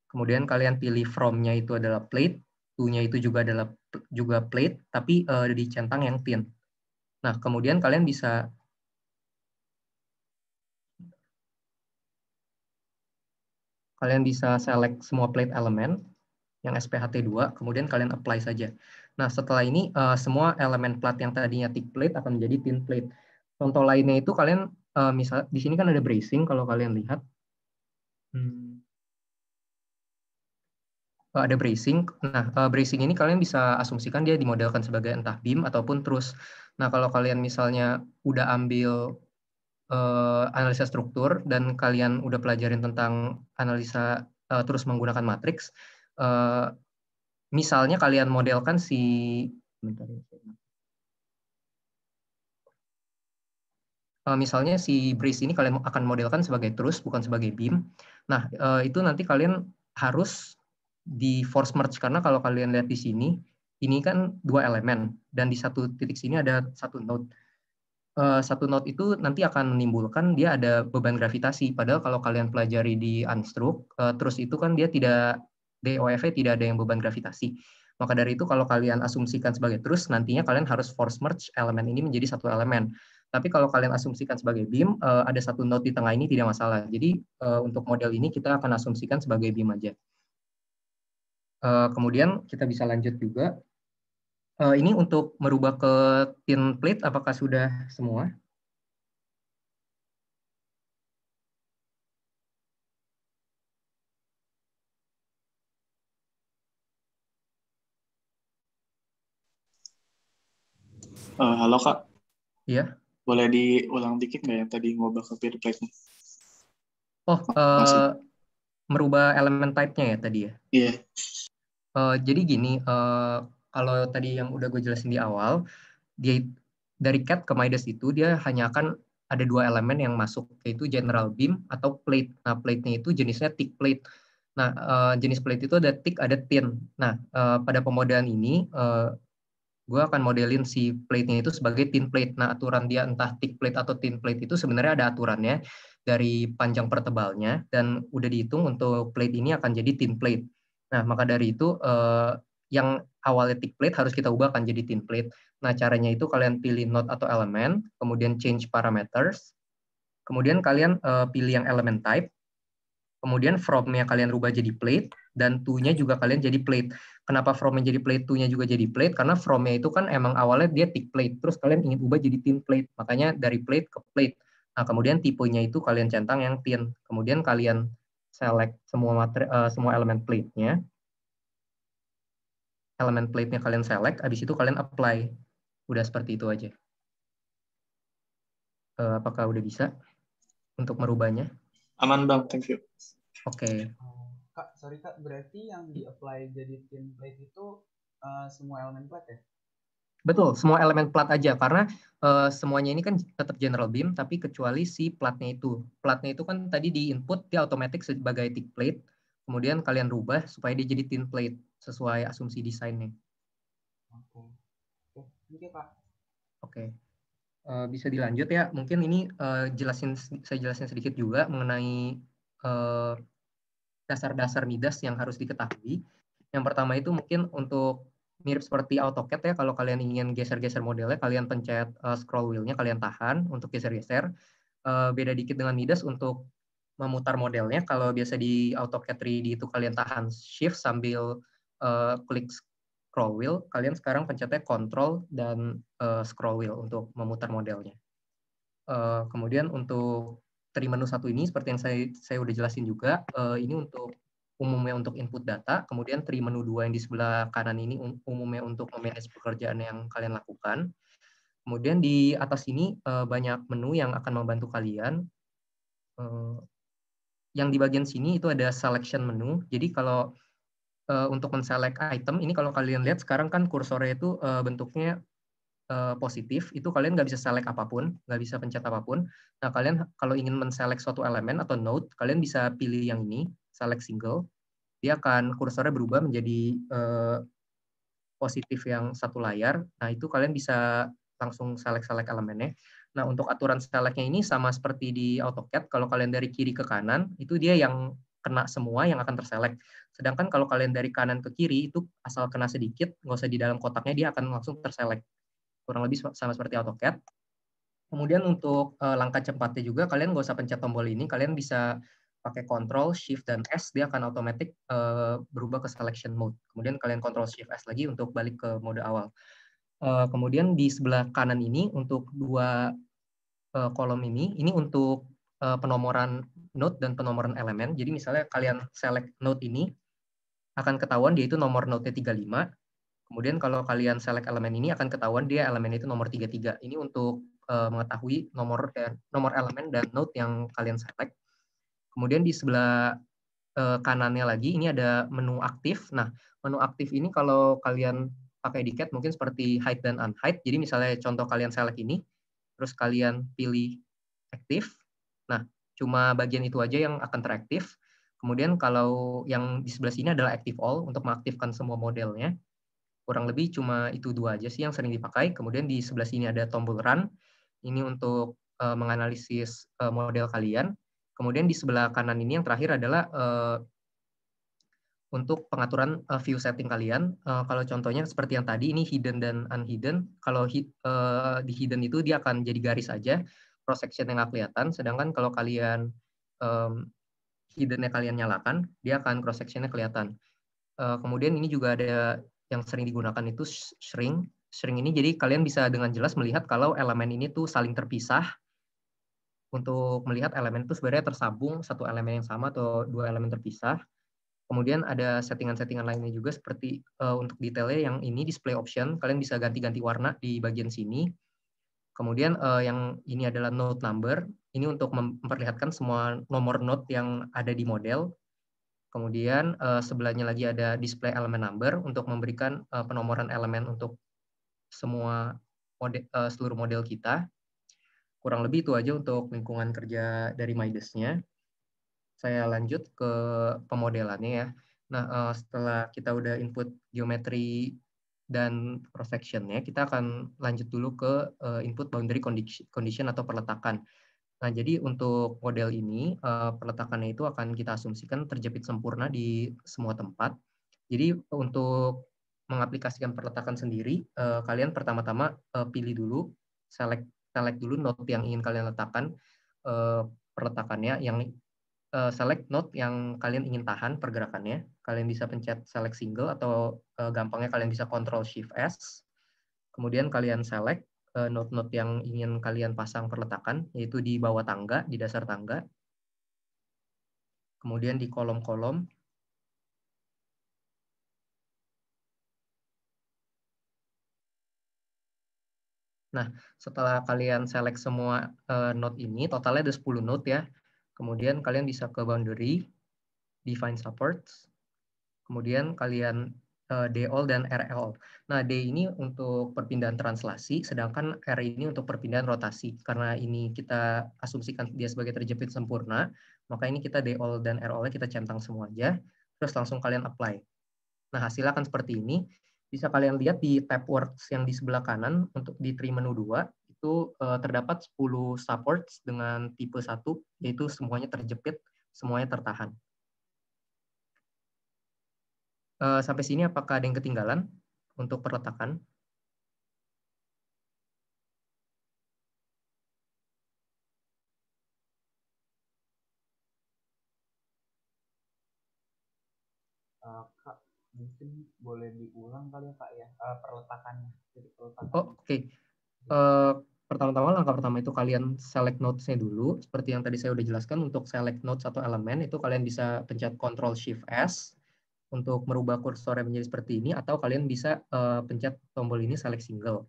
kemudian kalian pilih from-nya itu adalah plate, to-nya itu juga adalah juga plate, tapi uh, centang yang thin. Nah, kemudian kalian bisa kalian bisa select semua plate element yang SPHT2, kemudian kalian apply saja. Nah, setelah ini uh, semua elemen plat yang tadinya thick plate akan menjadi thin plate. Contoh lainnya itu kalian uh, misal di sini kan ada bracing kalau kalian lihat. Hmm. Uh, ada bracing. Nah, uh, bracing ini kalian bisa asumsikan dia dimodelkan sebagai entah beam ataupun terus Nah, kalau kalian misalnya udah ambil uh, analisa struktur dan kalian udah pelajarin tentang analisa uh, terus menggunakan matriks, uh, misalnya kalian modelkan si ya, eh, misalnya si brace ini kalian akan modelkan sebagai truss bukan sebagai beam. Nah, eh, itu nanti kalian harus di force merge karena kalau kalian lihat di sini ini kan dua elemen dan di satu titik sini ada satu node. Eh, satu node itu nanti akan menimbulkan dia ada beban gravitasi. Padahal kalau kalian pelajari di unstruck, uh, terus itu kan dia tidak DOF e tidak ada yang beban gravitasi. Maka dari itu kalau kalian asumsikan sebagai terus, nantinya kalian harus force merge elemen ini menjadi satu elemen. Tapi kalau kalian asumsikan sebagai beam, eh, ada satu node di tengah ini tidak masalah. Jadi eh, untuk model ini kita akan asumsikan sebagai beam aja. Eh, kemudian kita bisa lanjut juga. Ini untuk merubah ke tin plate, apakah sudah semua? Uh, halo Kak. Iya. Boleh diulang dikit nggak yang tadi ngubah ke peer type nya Oh, uh, merubah elemen type-nya ya tadi ya? Iya. Yeah. Uh, jadi gini, uh, kalau tadi yang udah gue jelasin di awal, dia dari cat ke Midas itu dia hanya akan ada dua elemen yang masuk yaitu general beam atau plate. Nah, plate-nya itu jenisnya thick plate. Nah, uh, jenis plate itu ada thick, ada thin. Nah, uh, pada pemodelan ini uh, gue akan modelin si plate-nya itu sebagai tin plate. Nah, aturan dia entah thick plate atau tin plate itu sebenarnya ada aturannya dari panjang pertebalnya dan udah dihitung untuk plate ini akan jadi tin plate. Nah, maka dari itu eh, yang awalnya thick plate harus kita ubah akan jadi tin plate. Nah, caranya itu kalian pilih node atau elemen, kemudian change parameters, kemudian kalian eh, pilih yang element type, kemudian from-nya kalian rubah jadi plate, dan to-nya juga kalian jadi plate. Kenapa from jadi plate 2-nya juga jadi plate? Karena from-nya itu kan emang awalnya dia thick plate, terus kalian ingin ubah jadi thin plate, makanya dari plate ke plate. Nah, kemudian tipenya itu kalian centang yang thin. Kemudian kalian select semua materi, uh, semua elemen plate-nya. Elemen plate-nya kalian select, habis itu kalian apply. Udah seperti itu aja. Uh, apakah udah bisa untuk merubahnya? Aman, Bang. Thank you. Oke. Okay. Kak, sorry Kak, berarti yang di-apply jadi tim plate itu uh, semua elemen plat ya? Betul, semua elemen plat aja karena uh, semuanya ini kan tetap general beam tapi kecuali si platnya itu. Platnya itu kan tadi di input dia otomatis sebagai thick plate, kemudian kalian rubah supaya dia jadi thin plate sesuai asumsi desainnya. Oke. Oke, Pak. Oke. Uh, bisa dilanjut ya. Mungkin ini uh, jelasin saya jelasin sedikit juga mengenai uh, dasar-dasar midas yang harus diketahui. Yang pertama itu mungkin untuk mirip seperti AutoCAD ya, kalau kalian ingin geser-geser modelnya, kalian pencet uh, scroll wheel-nya, kalian tahan untuk geser-geser. Uh, beda dikit dengan midas untuk memutar modelnya. Kalau biasa di AutoCAD 3D itu kalian tahan shift sambil uh, klik scroll wheel, kalian sekarang pencetnya control dan uh, scroll wheel untuk memutar modelnya. Uh, kemudian untuk tri menu satu ini seperti yang saya saya udah jelasin juga uh, ini untuk umumnya untuk input data, kemudian tri menu dua yang di sebelah kanan ini um, umumnya untuk memanage pekerjaan yang kalian lakukan. Kemudian di atas ini uh, banyak menu yang akan membantu kalian. Uh, yang di bagian sini itu ada selection menu. Jadi kalau uh, untuk men-select item ini kalau kalian lihat sekarang kan kursornya itu uh, bentuknya Eh, positif itu kalian nggak bisa select apapun, nggak bisa pencet apapun. Nah kalian kalau ingin menselect suatu elemen atau node, kalian bisa pilih yang ini, select single. Dia akan kursornya berubah menjadi uh, positif yang satu layar. Nah itu kalian bisa langsung select-select elemennya. Nah untuk aturan selectnya ini sama seperti di AutoCAD. Kalau kalian dari kiri ke kanan itu dia yang kena semua yang akan terselek. Sedangkan kalau kalian dari kanan ke kiri itu asal kena sedikit, nggak usah di dalam kotaknya, dia akan langsung terselek kurang lebih sama seperti AutoCAD. Kemudian untuk eh, langkah cepatnya juga kalian nggak usah pencet tombol ini, kalian bisa pakai Control Shift dan S dia akan otomatis eh, berubah ke selection mode. Kemudian kalian Control Shift S lagi untuk balik ke mode awal. Eh, kemudian di sebelah kanan ini untuk dua kolom ini, ini untuk penomoran node dan penomoran elemen. Jadi misalnya kalian select node ini akan ketahuan dia itu nomor node-nya 35, Kemudian kalau kalian select elemen ini akan ketahuan dia elemen itu nomor 33. Ini untuk uh, mengetahui nomor dan eh, nomor elemen dan node yang kalian select. Kemudian di sebelah uh, kanannya lagi ini ada menu aktif. Nah, menu aktif ini kalau kalian pakai diket mungkin seperti hide dan unhide. Jadi misalnya contoh kalian select ini, terus kalian pilih aktif. Nah, cuma bagian itu aja yang akan teraktif. Kemudian kalau yang di sebelah sini adalah active all untuk mengaktifkan semua modelnya kurang lebih cuma itu dua aja sih yang sering dipakai. Kemudian di sebelah sini ada tombol run. Ini untuk uh, menganalisis uh, model kalian. Kemudian di sebelah kanan ini yang terakhir adalah uh, untuk pengaturan uh, view setting kalian. Uh, kalau contohnya seperti yang tadi ini hidden dan unhidden. Kalau uh, di hidden itu dia akan jadi garis aja, cross section yang nggak kelihatan. Sedangkan kalau kalian um, hiddennya kalian nyalakan, dia akan cross section sectionnya kelihatan. Uh, kemudian ini juga ada yang sering digunakan itu shrink. Shrink ini jadi kalian bisa dengan jelas melihat kalau elemen ini tuh saling terpisah. Untuk melihat elemen itu sebenarnya tersambung satu elemen yang sama atau dua elemen terpisah. Kemudian ada settingan-settingan lainnya juga seperti uh, untuk detailnya yang ini display option. Kalian bisa ganti-ganti warna di bagian sini. Kemudian uh, yang ini adalah node number. Ini untuk memperlihatkan semua nomor node yang ada di model Kemudian uh, sebelahnya lagi ada display element number untuk memberikan uh, penomoran elemen untuk semua mode, uh, seluruh model kita. Kurang lebih itu aja untuk lingkungan kerja dari Midasnya. nya Saya lanjut ke pemodelannya ya. Nah, uh, setelah kita udah input geometri dan cross section-nya, kita akan lanjut dulu ke uh, input boundary condition atau perletakan. Nah, jadi untuk model ini, eh, peletakannya itu akan kita asumsikan terjepit sempurna di semua tempat. Jadi untuk mengaplikasikan perletakan sendiri, eh, kalian pertama-tama eh, pilih dulu, select, select dulu note yang ingin kalian letakkan, perletakannya, yang select note yang kalian ingin tahan pergerakannya. Kalian bisa pencet select single atau gampangnya kalian bisa control shift S. Kemudian kalian select, Eh, note-note yang ingin kalian pasang perletakan, yaitu di bawah tangga, di dasar tangga. Kemudian di kolom-kolom. Nah, setelah kalian select semua uh, eh, note ini, totalnya ada 10 note ya. Kemudian kalian bisa ke boundary, define supports. Kemudian kalian Eh, DOL dan RL. Nah, D ini untuk perpindahan translasi, sedangkan R ini untuk perpindahan rotasi. Karena ini kita asumsikan dia sebagai terjepit sempurna, maka ini kita DOL dan rl kita centang semua aja, terus langsung kalian apply. Nah, hasilnya akan seperti ini. Bisa kalian lihat di tab works yang di sebelah kanan untuk di tree menu 2 itu eh, terdapat 10 supports dengan tipe 1 yaitu semuanya terjepit, semuanya tertahan. Eh, sampai sini apakah ada yang ketinggalan untuk perletakan? Eh, mungkin boleh diulang kali ya Kak ya eh, perletakannya. Oh, oke. Okay. Uh, pertama-tama langkah pertama itu kalian select notes-nya dulu. Seperti yang tadi saya udah jelaskan untuk select notes atau elemen itu kalian bisa pencet Ctrl Shift S untuk merubah kursornya menjadi seperti ini atau kalian bisa uh, pencet tombol ini select single.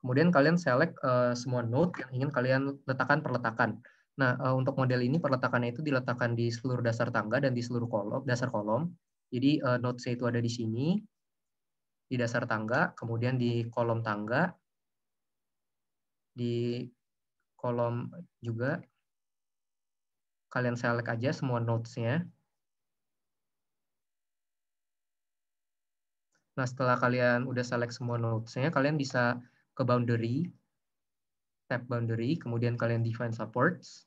Kemudian kalian select uh, semua node yang ingin kalian letakkan perletakan. Nah, uh, untuk model ini perletakannya itu diletakkan di seluruh dasar tangga dan di seluruh kolom, dasar kolom. Jadi uh, node C itu ada di sini di dasar tangga, kemudian di kolom tangga, di kolom juga kalian select aja semua nodes-nya. Nah, setelah kalian udah select semua notes-nya, kalian bisa ke boundary, tab boundary, kemudian kalian define supports.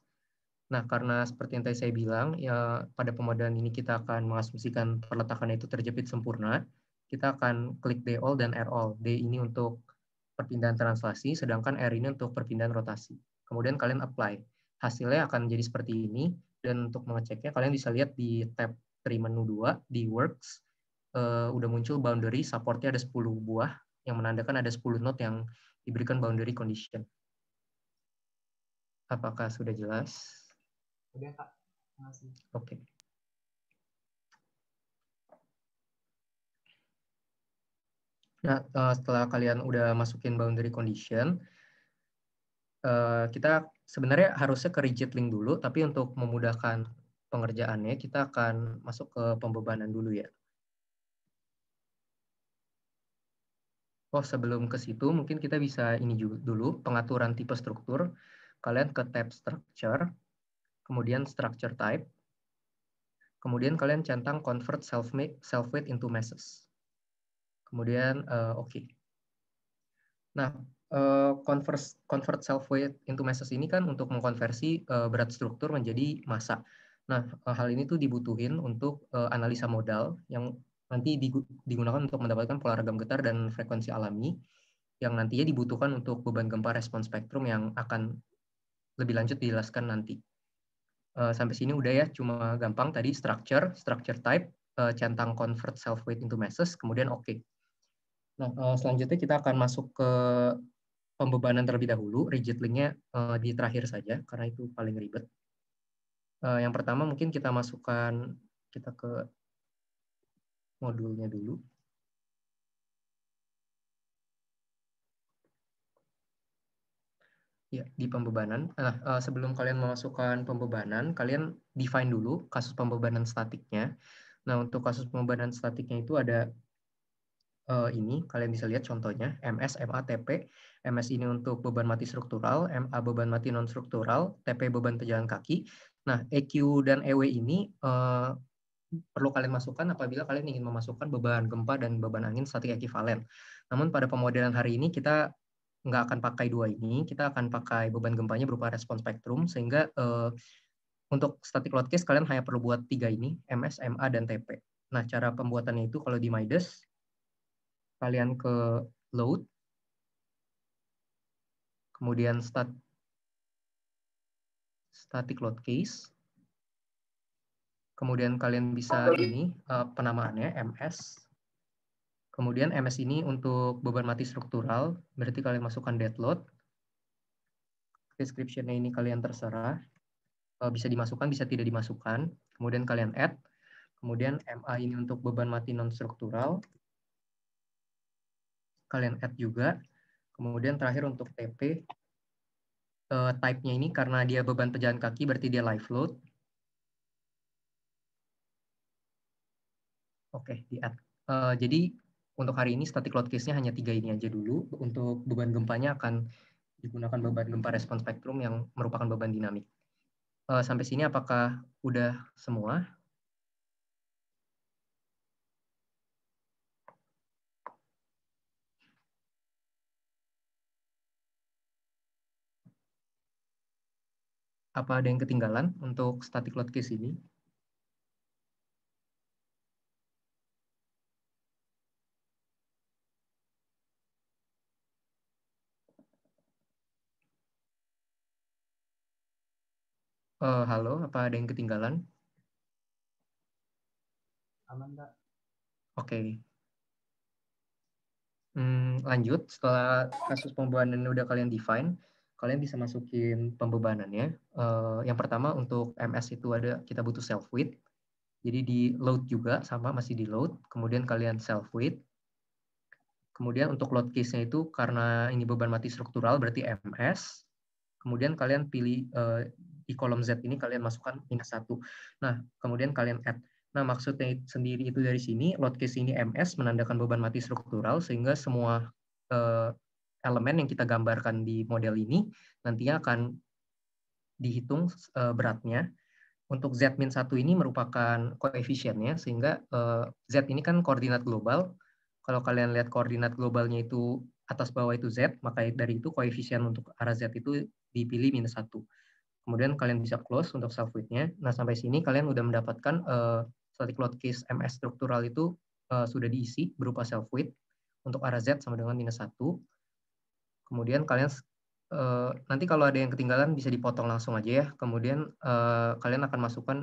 Nah, karena seperti yang tadi saya bilang, ya pada pemodelan ini kita akan mengasumsikan perletakan itu terjepit sempurna, kita akan klik D all dan R all. D ini untuk perpindahan translasi, sedangkan R ini untuk perpindahan rotasi. Kemudian kalian apply. Hasilnya akan jadi seperti ini, dan untuk mengeceknya kalian bisa lihat di tab 3 menu 2 di works uh, udah muncul boundary supportnya ada 10 buah yang menandakan ada 10 node yang diberikan boundary condition. Apakah sudah jelas? Sudah, Kak. Oke. Okay. Nah, eh, setelah kalian udah masukin boundary condition, eh, kita sebenarnya harusnya ke rigid link dulu, tapi untuk memudahkan pengerjaannya, kita akan masuk ke pembebanan dulu ya. Oh, sebelum ke situ mungkin kita bisa ini dulu pengaturan tipe struktur. Kalian ke tab structure, kemudian structure type. Kemudian kalian centang convert self weight into masses. Kemudian uh, oke. Okay. Nah, eh, convert convert self weight into masses ini kan untuk mengkonversi eh, berat struktur menjadi massa. Nah, hal ini tuh dibutuhin untuk analisa modal yang nanti digunakan untuk mendapatkan pola ragam getar dan frekuensi alami yang nantinya dibutuhkan untuk beban gempa respon spektrum yang akan lebih lanjut dijelaskan nanti. Eh, sampai sini udah ya, cuma gampang tadi structure, structure type, eh, centang convert self weight into masses, kemudian oke. Okay. Nah, eh, selanjutnya kita akan masuk ke pembebanan terlebih dahulu, rigid link-nya di terakhir saja, karena itu paling ribet. yang pertama mungkin kita masukkan, kita ke modulnya dulu. Ya, di pembebanan. Nah, eh, sebelum kalian memasukkan pembebanan, kalian define dulu kasus pembebanan statiknya. Nah, untuk kasus pembebanan statiknya itu ada uh, ini kalian bisa lihat contohnya MS, MA, TP. MS ini untuk beban mati struktural, MA beban mati non struktural, TP beban pejalan kaki. Nah, EQ dan EW ini uh, perlu kalian masukkan apabila kalian ingin memasukkan beban gempa dan beban angin statik ekivalen. Namun pada pemodelan hari ini kita nggak akan pakai dua ini, kita akan pakai beban gempanya berupa respon spektrum sehingga eh, untuk static load case kalian hanya perlu buat tiga ini, MS, MA, dan TP. Nah, cara pembuatannya itu kalau di MIDAS, kalian ke load, kemudian stat, static load case, Kemudian kalian bisa ini uh, penamaannya MS. Kemudian MS ini untuk beban mati struktural, berarti kalian masukkan dead load. Description-nya ini kalian terserah. Uh, bisa dimasukkan, bisa tidak dimasukkan. Kemudian kalian add. Kemudian MA ini untuk beban mati non-struktural. Kalian add juga. Kemudian terakhir untuk TP, uh, eh, type-nya ini karena dia beban pejalan kaki berarti dia live load. Oke, di uh, jadi untuk hari ini static load case-nya hanya tiga ini aja dulu. Untuk beban gempanya akan digunakan beban gempa respon spektrum yang merupakan beban dinamik. Uh, sampai sini apakah udah semua? Apa ada yang ketinggalan untuk static load case ini? Uh, halo, apa ada yang ketinggalan? Aman, Kak. Oke. Okay. Hmm, lanjut, setelah kasus pembebanan udah kalian define, kalian bisa masukin pembebanannya. Uh, yang pertama untuk MS itu ada kita butuh self weight. Jadi di load juga sama masih di load, kemudian kalian self weight. Kemudian untuk load case-nya itu karena ini beban mati struktural berarti MS. Kemudian kalian pilih uh, di kolom Z ini kalian masukkan minus satu. Nah, kemudian kalian add. Nah, maksudnya sendiri itu dari sini, load case ini MS menandakan beban mati struktural, sehingga semua eh, elemen yang kita gambarkan di model ini nantinya akan dihitung eh, beratnya. Untuk Z minus 1 ini merupakan koefisiennya, sehingga eh, Z ini kan koordinat global. Kalau kalian lihat koordinat globalnya itu atas bawah itu Z, maka dari itu koefisien untuk arah Z itu dipilih minus 1. Kemudian kalian bisa close untuk self weight-nya. Nah, sampai sini kalian sudah mendapatkan uh, static load case MS struktural itu uh, sudah diisi berupa self-weight untuk arah Z sama dengan minus 1. Kemudian kalian uh, nanti kalau ada yang ketinggalan bisa dipotong langsung aja ya. Kemudian uh, kalian akan masukkan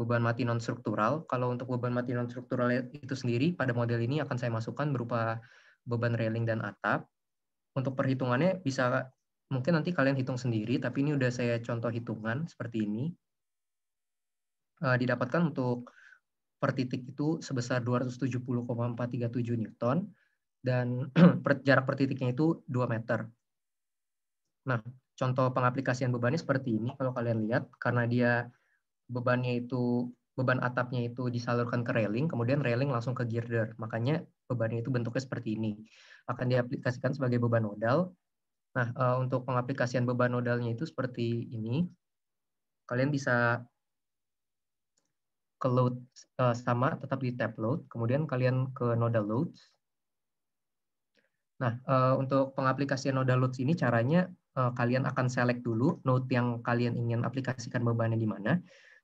beban mati non struktural. Kalau untuk beban mati non struktural itu sendiri pada model ini akan saya masukkan berupa beban railing dan atap. Untuk perhitungannya bisa Mungkin nanti kalian hitung sendiri, tapi ini udah saya contoh hitungan seperti ini. Eh, didapatkan untuk per titik itu sebesar 270,437 Newton, dan per, jarak per titiknya itu 2 meter. Nah, contoh pengaplikasian bebannya seperti ini, kalau kalian lihat, karena dia bebannya itu beban atapnya itu disalurkan ke railing, kemudian railing langsung ke girder. Makanya bebannya itu bentuknya seperti ini. Akan diaplikasikan sebagai beban modal Nah, uh, untuk pengaplikasian beban nodalnya itu seperti ini. Kalian bisa ke load uh, sama, tetap di tab load, kemudian kalian ke nodal load. Nah, uh, untuk pengaplikasian nodal load ini caranya uh, kalian akan select dulu node yang kalian ingin aplikasikan bebannya di mana,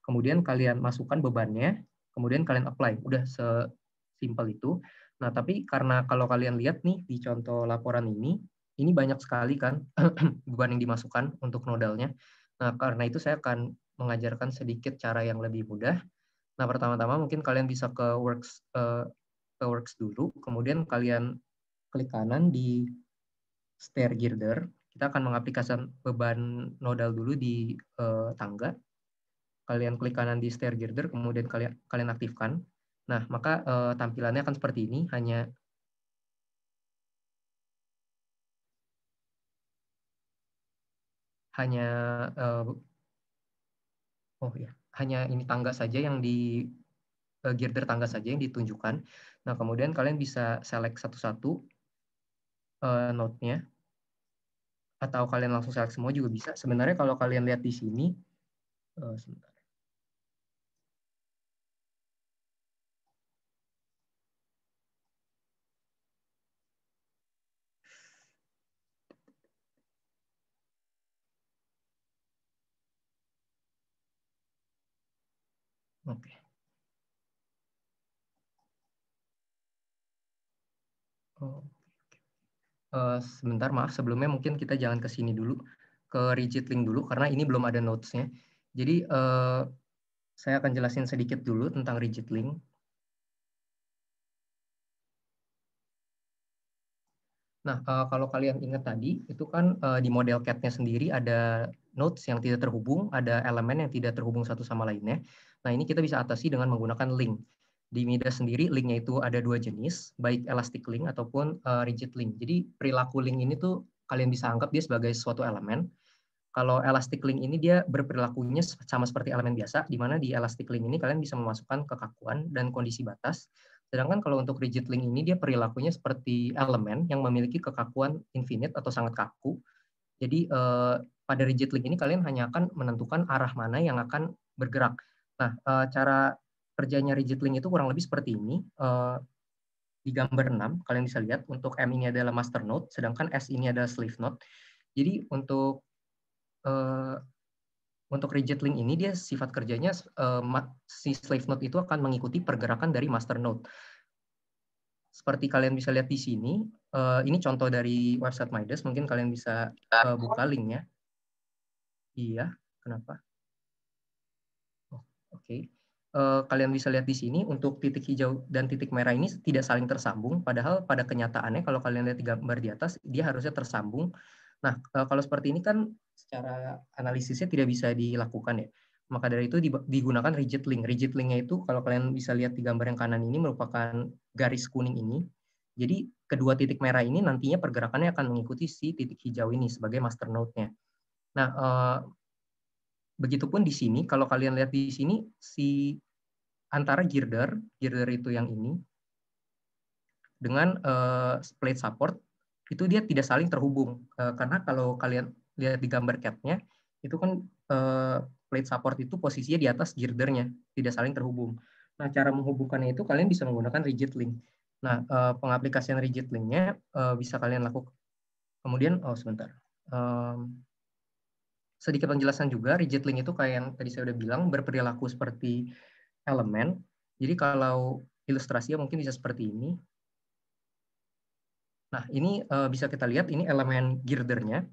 kemudian kalian masukkan bebannya, kemudian kalian apply. Udah sesimpel itu. Nah, tapi karena kalau kalian lihat nih di contoh laporan ini, ini banyak sekali kan beban yang dimasukkan untuk nodalnya. Nah, karena itu saya akan mengajarkan sedikit cara yang lebih mudah. Nah, pertama-tama mungkin kalian bisa ke works uh, ke works dulu, kemudian kalian klik kanan di stair girder. Kita akan mengaplikasikan beban nodal dulu di uh, tangga. Kalian klik kanan di stair girder, kemudian kalian kalian aktifkan. Nah, maka uh, tampilannya akan seperti ini, hanya hanya uh, oh ya hanya ini tangga saja yang di uh, eh, girder tangga saja yang ditunjukkan. Nah kemudian kalian bisa select satu-satu uh, node-nya atau kalian langsung select semua juga bisa. Sebenarnya kalau kalian lihat di sini, uh, sebentar. Oke. Oh, okay. Uh, eh, sebentar maaf sebelumnya mungkin kita jangan ke sini dulu ke rigid link dulu karena ini belum ada notes-nya. Jadi uh, saya akan jelasin sedikit dulu tentang rigid link. Nah, eh, kalau kalian ingat tadi, itu kan eh, di model CAT-nya sendiri ada nodes yang tidak terhubung, ada elemen yang tidak terhubung satu sama lainnya. Nah, ini kita bisa atasi dengan menggunakan link. Di MIDA sendiri, linknya itu ada dua jenis, baik elastic link ataupun eh, rigid link. Jadi, perilaku link ini tuh kalian bisa anggap dia sebagai suatu elemen. Kalau elastic link ini dia berperilakunya sama seperti elemen biasa, di mana di elastic link ini kalian bisa memasukkan kekakuan dan kondisi batas, Sedangkan kalau untuk rigid link ini dia perilakunya seperti elemen yang memiliki kekakuan infinite atau sangat kaku. Jadi eh, pada rigid link ini kalian hanya akan menentukan arah mana yang akan bergerak. Nah, eh, cara kerjanya rigid link itu kurang lebih seperti ini. Eh, di gambar 6 kalian bisa lihat untuk M ini adalah master node, sedangkan S ini adalah slave node. Jadi untuk eh, untuk rigid link ini dia sifat kerjanya uh, si slave node itu akan mengikuti pergerakan dari master node. Seperti kalian bisa lihat di sini, uh, ini contoh dari website Midas, mungkin kalian bisa uh, buka linknya. Iya, kenapa? Oh, Oke. Okay. kalian bisa lihat di sini untuk titik hijau dan titik merah ini tidak saling tersambung padahal pada kenyataannya kalau kalian lihat di gambar di atas dia harusnya tersambung Nah, e, kalau seperti ini kan secara analisisnya tidak bisa dilakukan ya. Maka dari itu digunakan rigid link. Rigid linknya itu kalau kalian bisa lihat di gambar yang kanan ini merupakan garis kuning ini. Jadi kedua titik merah ini nantinya pergerakannya akan mengikuti si titik hijau ini sebagai master node-nya. Nah, eh, begitupun di sini kalau kalian lihat di sini si antara girder, girder itu yang ini dengan eh, split support itu dia tidak saling terhubung uh, karena kalau kalian lihat di gambar catnya itu kan uh, plate support itu posisinya di atas girdernya tidak saling terhubung. Nah cara menghubungkannya itu kalian bisa menggunakan rigid link. Nah uh, pengaplikasian rigid linknya uh, bisa kalian lakukan. Kemudian oh sebentar. Um, sedikit penjelasan juga rigid link itu kayak yang tadi saya udah bilang berperilaku seperti elemen. Jadi kalau ilustrasinya mungkin bisa seperti ini. Nah, ini uh, bisa kita lihat ini elemen girdernya.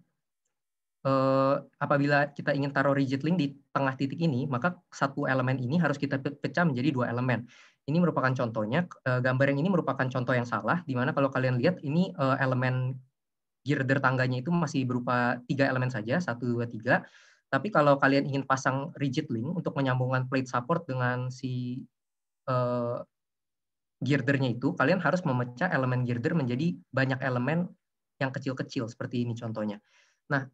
Uh, apabila kita ingin taruh rigid link di tengah titik ini, maka satu elemen ini harus kita pecah menjadi dua elemen. Ini merupakan contohnya. Uh, gambar yang ini merupakan contoh yang salah, di mana kalau kalian lihat ini uh, elemen girder tangganya itu masih berupa tiga elemen saja, satu, dua, tiga. Tapi kalau kalian ingin pasang rigid link untuk menyambungkan plate support dengan si uh, girdernya itu kalian harus memecah elemen girder menjadi banyak elemen yang kecil-kecil seperti ini contohnya. Nah,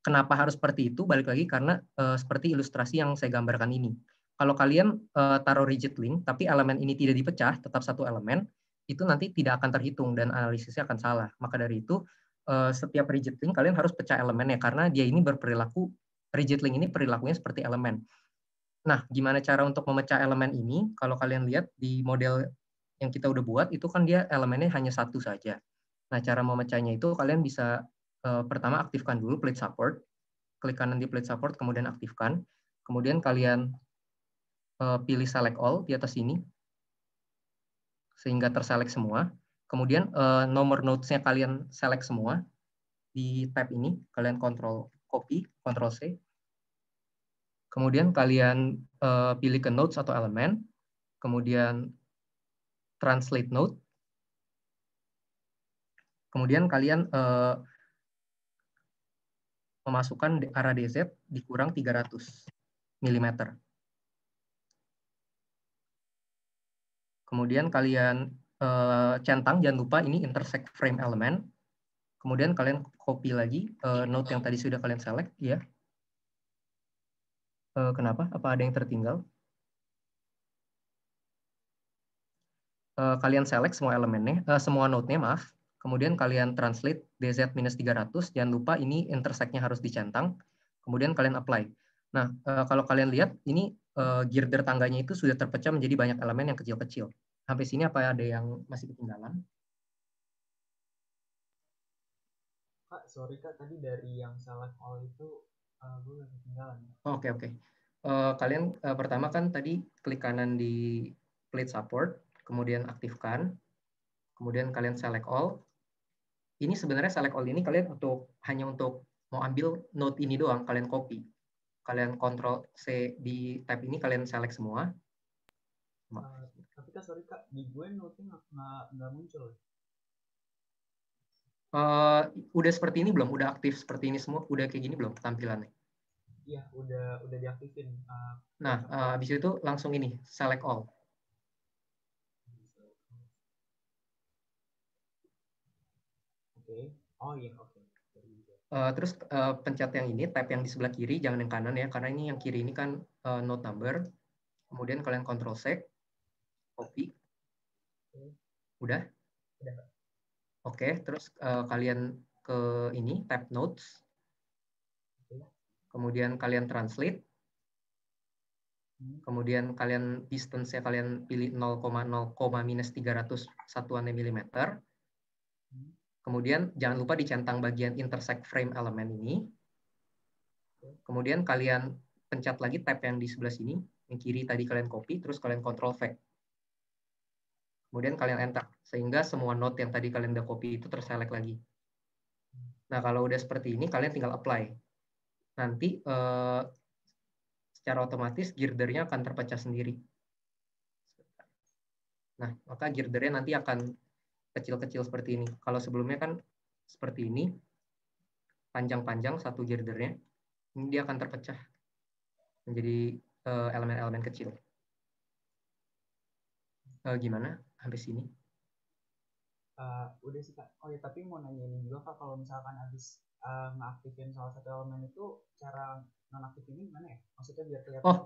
kenapa harus seperti itu? Balik lagi karena e, seperti ilustrasi yang saya gambarkan ini. Kalau kalian e, taruh rigid link tapi elemen ini tidak dipecah, tetap satu elemen, itu nanti tidak akan terhitung dan analisisnya akan salah. Maka dari itu e, setiap rigid link kalian harus pecah elemennya karena dia ini berperilaku rigid link ini perilakunya seperti elemen. Nah, gimana cara untuk memecah elemen ini? Kalau kalian lihat di model yang kita udah buat itu kan dia elemennya hanya satu saja. Nah, cara memecahnya itu kalian bisa eh, pertama aktifkan dulu plate support, klik kanan di plate support, kemudian aktifkan. Kemudian kalian eh, pilih select all di atas sini, sehingga terselect semua. Kemudian eh, nomor notes nya kalian select semua di tab ini, kalian control copy, control C. Kemudian kalian eh, pilih ke notes atau elemen, kemudian translate note, Kemudian kalian eh, memasukkan arah DZ dikurang 300 mm. Kemudian kalian eh, centang, jangan lupa ini intersect frame element. Kemudian kalian copy lagi eh, node yang tadi sudah kalian select. ya. Eh, kenapa? Apa ada yang tertinggal? Eh, kalian select semua elemennya, uh, eh, semua node-nya maaf, kemudian kalian translate dz-300, jangan lupa ini intersect-nya harus dicentang, kemudian kalian apply. Nah, uh, kalau kalian lihat, ini uh, girder tangganya itu sudah terpecah menjadi banyak elemen yang kecil-kecil. Sampai sini apa ada yang masih ketinggalan? Kak, sorry Kak, tadi dari yang select all itu uh, gue ketinggalan. Oke, okay, oke. Okay. Uh, kalian uh, pertama kan tadi klik kanan di plate support, kemudian aktifkan, kemudian kalian select all. Ini sebenarnya select all ini kalian untuk hanya untuk mau ambil note ini doang, kalian copy. Kalian control C di tab ini kalian select semua. Uh, tapi kak, sorry kak, di gue note nggak muncul. Uh, udah seperti ini belum? Udah aktif seperti ini semua? Udah kayak gini belum tampilannya? Iya, udah udah diaktifin. Uh, nah, uh, eh, abis itu langsung ini, select all. okay. oh iya okay. Uh, eh, terus uh, pencet yang ini, tab yang di sebelah kiri, jangan yang kanan ya, karena ini yang kiri ini kan uh, eh, note number. Kemudian kalian control sec, copy. Okay. Udah? Udah. Oke, okay, terus uh, kalian ke ini, tab notes. Kemudian kalian translate. Kemudian kalian distance-nya kalian pilih 0,0, minus 300 satuannya milimeter. Kemudian jangan lupa dicentang bagian intersect frame element ini. Kemudian kalian pencet lagi tab yang di sebelah sini, yang kiri tadi kalian copy, terus kalian control V. Kemudian kalian enter, sehingga semua node yang tadi kalian udah copy itu terselect lagi. Nah, kalau udah seperti ini, kalian tinggal apply. Nanti eh, secara otomatis girdernya akan terpecah sendiri. Nah, maka girdernya nanti akan kecil-kecil seperti ini. Kalau sebelumnya kan seperti ini, panjang-panjang satu girdernya, ini dia akan terpecah menjadi eh, elemen-elemen kecil. Uh, gimana? Habis sini? Uh, udah sih kak. Oh ya tapi mau nanya ini juga kak, kalau misalkan habis uh, mengaktifkan salah satu elemen itu cara nonaktifin ini gimana ya? Maksudnya biar kelihatan? Oh,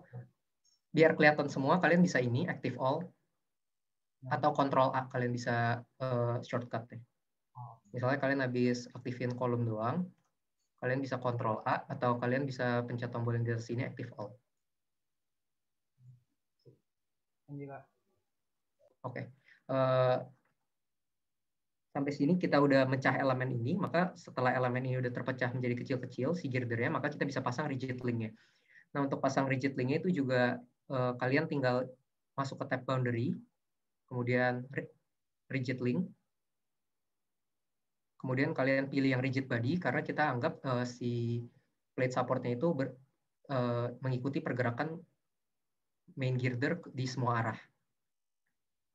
biar kelihatan semua kalian bisa ini active all atau kontrol A kalian bisa uh, eh, shortcutnya. Misalnya kalian habis aktifin kolom doang, kalian bisa kontrol A atau kalian bisa pencet tombol yang di atas sini active all. Oke. Okay. Uh, eh, sampai sini kita udah mecah elemen ini, maka setelah elemen ini udah terpecah menjadi kecil-kecil si girdernya, maka kita bisa pasang rigid linknya. Nah untuk pasang rigid linknya itu juga uh, kalian tinggal masuk ke tab boundary, kemudian rigid link. Kemudian kalian pilih yang rigid body karena kita anggap uh, si plate supportnya itu ber, uh, mengikuti pergerakan main girder di semua arah.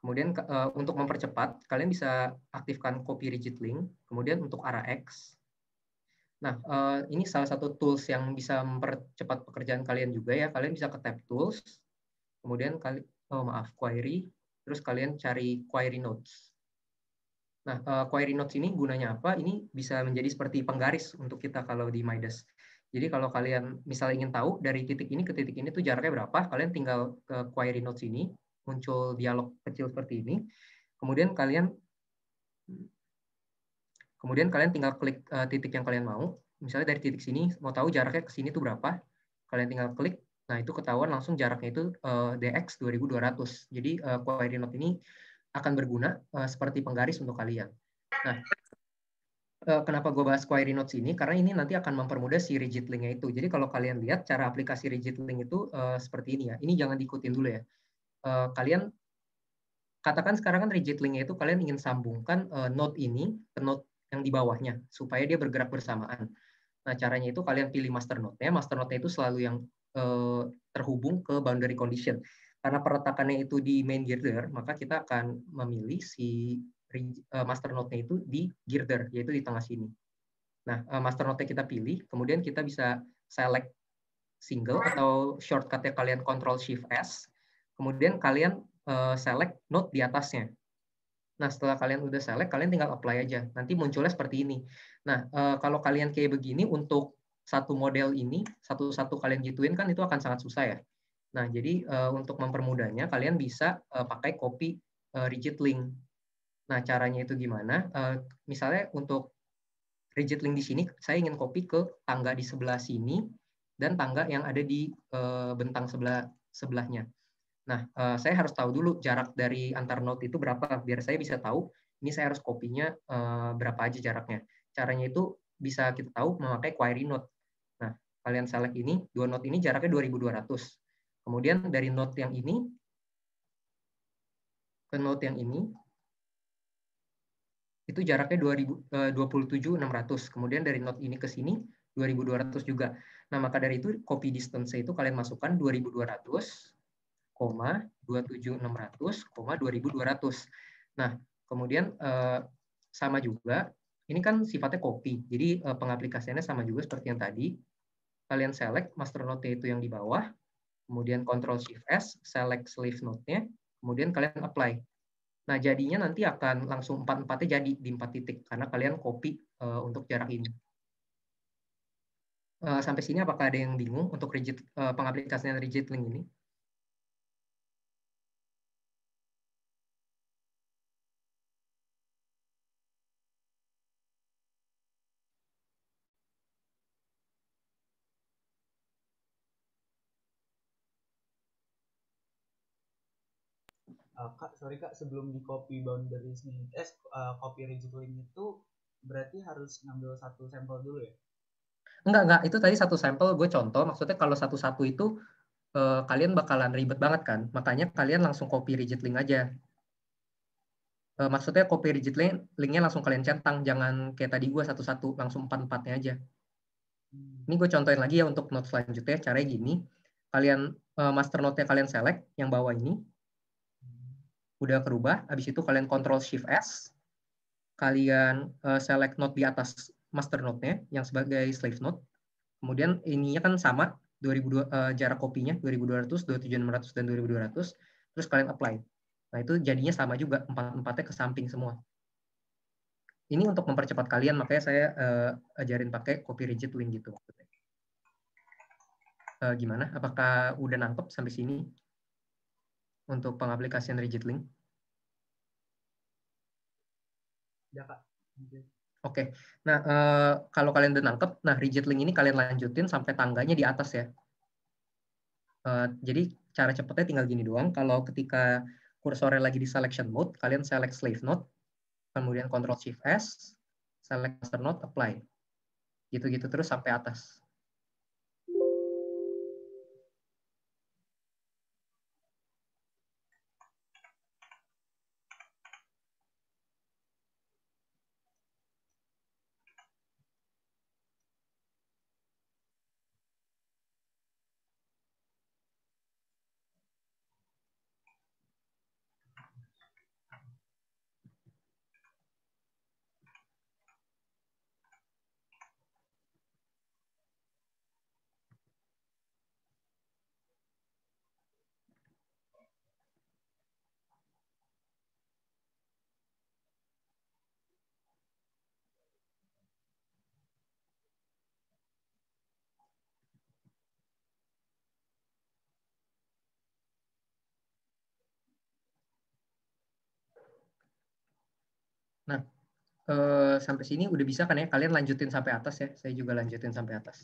Kemudian uh, untuk mempercepat, kalian bisa aktifkan copy rigid link. Kemudian untuk arah X. Nah, uh, ini salah satu tools yang bisa mempercepat pekerjaan kalian juga ya. Kalian bisa ke tab tools, kemudian kali, oh maaf, query, terus kalian cari query notes. Nah, uh, query notes ini gunanya apa? Ini bisa menjadi seperti penggaris untuk kita kalau di Midas. Jadi kalau kalian misalnya ingin tahu dari titik ini ke titik ini tuh jaraknya berapa, kalian tinggal ke query notes ini, muncul dialog kecil seperti ini. Kemudian kalian kemudian kalian tinggal klik uh, titik yang kalian mau. Misalnya dari titik sini mau tahu jaraknya ke sini tuh berapa, kalian tinggal klik Nah, itu ketahuan langsung jaraknya itu uh, DX 2200. Jadi, uh, query note ini akan berguna uh, seperti penggaris untuk kalian. Nah, eh, kenapa gue bahas query notes ini? Karena ini nanti akan mempermudah si rigid link-nya itu. Jadi, kalau kalian lihat cara aplikasi rigid link itu uh, seperti ini ya. Ini jangan diikutin dulu ya. Uh, kalian katakan sekarang kan rigid link-nya itu kalian ingin sambungkan uh, node ini ke node yang di bawahnya supaya dia bergerak bersamaan. Nah, caranya itu kalian pilih master node-nya. Master node itu selalu yang eh, terhubung ke boundary condition. Karena peretakannya itu di main girder, maka kita akan memilih si eh, master node itu di girder, yaitu di tengah sini. Nah, eh, master node kita pilih, kemudian kita bisa select single atau shortcutnya kalian Control Shift S, kemudian kalian eh, select node di atasnya. Nah, setelah kalian udah select, kalian tinggal apply aja. Nanti munculnya seperti ini. Nah, eh, kalau kalian kayak begini untuk satu model ini, satu-satu kalian gituin kan itu akan sangat susah ya. Nah, jadi eh, untuk mempermudahnya, kalian bisa eh, pakai copy rigid link. Nah, caranya itu gimana? Misalnya untuk rigid link di sini, saya ingin copy ke tangga di sebelah sini dan tangga yang ada di bentang sebelah sebelahnya. Nah, eh, saya harus tahu dulu jarak dari antar node itu berapa biar saya bisa tahu ini saya harus kopinya eh, berapa aja jaraknya. Caranya itu bisa kita tahu memakai query node. Nah, kalian select ini, dua node ini jaraknya 2200. Kemudian dari node yang ini ke node yang ini itu jaraknya 27600. Eh, Kemudian dari node ini ke sini 2200 juga. Nah, maka dari itu copy distance itu kalian masukkan 2200 27600, 2200. Nah, kemudian eh, sama juga, ini kan sifatnya copy. Jadi eh, pengaplikasiannya sama juga seperti yang tadi. Kalian select master note itu yang di bawah, kemudian control Shift S, select sleeve note-nya, kemudian kalian apply. Nah, jadinya nanti akan langsung empat-empatnya jadi di empat titik, karena kalian copy eh, untuk jarak ini sampai sini apakah ada yang bingung untuk rigid pengaplikasian rigid link ini? uh, kak sorry kak sebelum di copy boundaries nih eh uh, copy link itu berarti harus ngambil satu sampel dulu ya enggak enggak itu tadi satu sampel gue contoh maksudnya kalau satu-satu itu eh, kalian bakalan ribet banget kan makanya kalian langsung copy rigid link aja eh, maksudnya copy rigid link linknya langsung kalian centang jangan kayak tadi gue satu-satu langsung empat empatnya aja hmm. ini gue contohin lagi ya untuk note selanjutnya caranya gini kalian master note-nya kalian select yang bawah ini udah kerubah, habis itu kalian Control Shift S, kalian uh, select node di atas master node nya yang sebagai slave node, Kemudian ininya kan sama 2000 uh, eh, jarak kopinya 2200, 2.700 dan 2200. Terus kalian apply. Nah, itu jadinya sama juga empat-empatnya ke samping semua. Ini untuk mempercepat kalian, makanya saya uh, ajarin pakai copy rigid win gitu. Uh, gimana? Apakah udah nangkep sampai sini? untuk pengaplikasian rigid link? Ya, Kak. Oke. Okay. Nah, eh, kalau kalian udah nangkep, nah rigid link ini kalian lanjutin sampai tangganya di atas ya. Eh, jadi cara cepatnya tinggal gini doang. Kalau ketika kursornya lagi di selection mode, kalian select slave node, kemudian control shift S, select master node, apply. Gitu-gitu terus sampai atas. Nah, eh, sampai sini udah bisa kan ya? Kalian lanjutin sampai atas ya. Saya juga lanjutin sampai atas.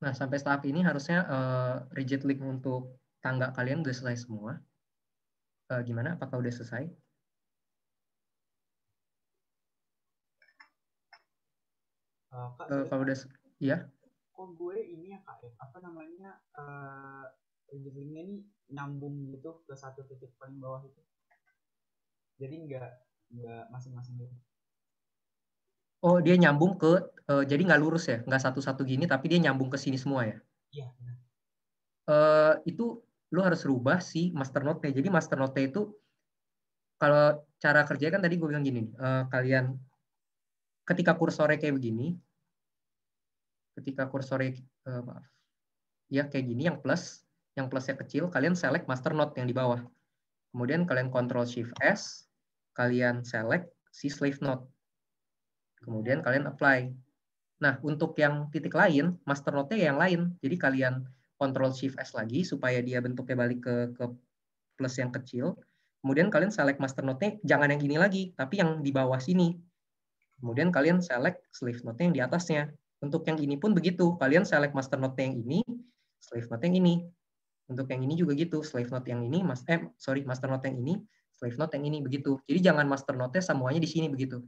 Nah, sampai tahap ini harusnya uh, rigid link untuk tangga kalian udah selesai semua. Uh, gimana? Apakah udah selesai? Uh, Kak, uh, kalau udah, iya. Kok gue ini ya Kak, ya? apa namanya uh, rigid linknya ini nyambung gitu ke satu titik paling bawah itu. Jadi nggak nggak masing-masing gitu. -masing Oh, dia nyambung ke uh, jadi nggak lurus ya, nggak satu-satu gini, tapi dia nyambung ke sini semua ya? Iya. Uh, itu lu harus rubah si master note-nya. Jadi master note itu kalau cara kerjanya kan tadi gue bilang gini, uh, kalian ketika kursornya kayak begini, ketika kursornya uh, maaf, ya kayak gini yang plus, yang plusnya kecil, kalian select master note yang di bawah. Kemudian kalian Control Shift S, kalian select si slave note. Kemudian kalian apply. Nah, untuk yang titik lain, master node-nya yang lain. Jadi kalian Control Shift S lagi supaya dia bentuknya balik ke, ke plus yang kecil. Kemudian kalian select master node-nya, jangan yang ini lagi, tapi yang di bawah sini. Kemudian kalian select slave node yang di atasnya. Untuk yang ini pun begitu, kalian select master node yang ini, slave node yang ini. Untuk yang ini juga gitu, slave node yang ini, mas, eh, sorry, master node yang ini, slave node yang ini, begitu. Jadi jangan master node-nya semuanya di sini, begitu.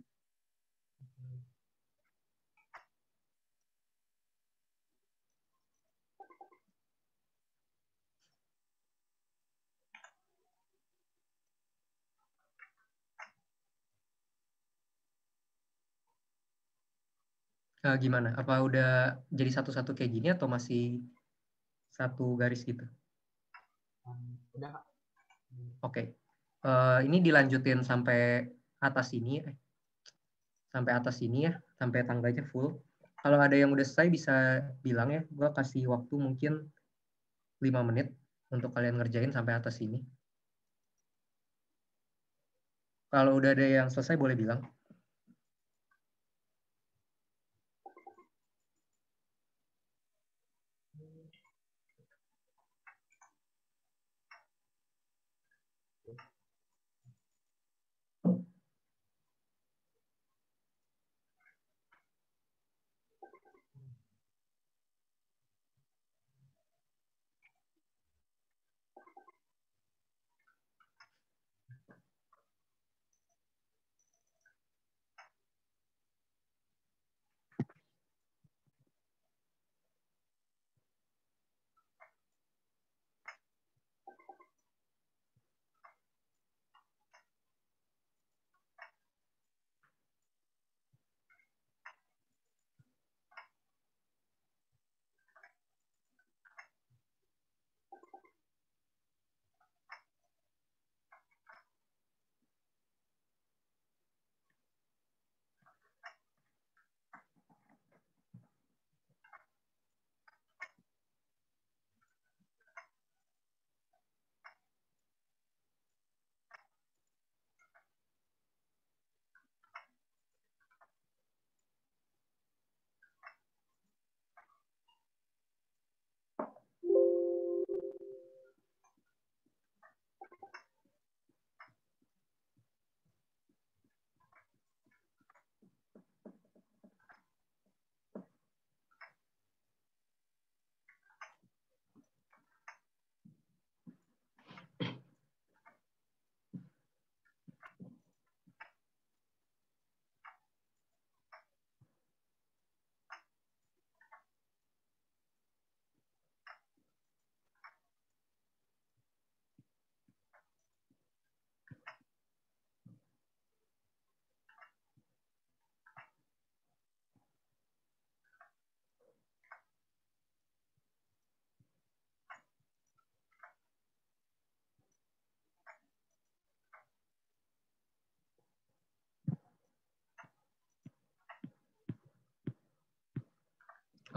uh, gimana? Apa udah jadi satu-satu kayak gini atau masih satu garis gitu? Udah. Oke. Okay. Uh, eh, ini dilanjutin sampai atas ini, eh. sampai atas ini ya, sampai tangganya full. Kalau ada yang udah selesai bisa bilang ya, gue kasih waktu mungkin 5 menit untuk kalian ngerjain sampai atas ini. Kalau udah ada yang selesai boleh bilang.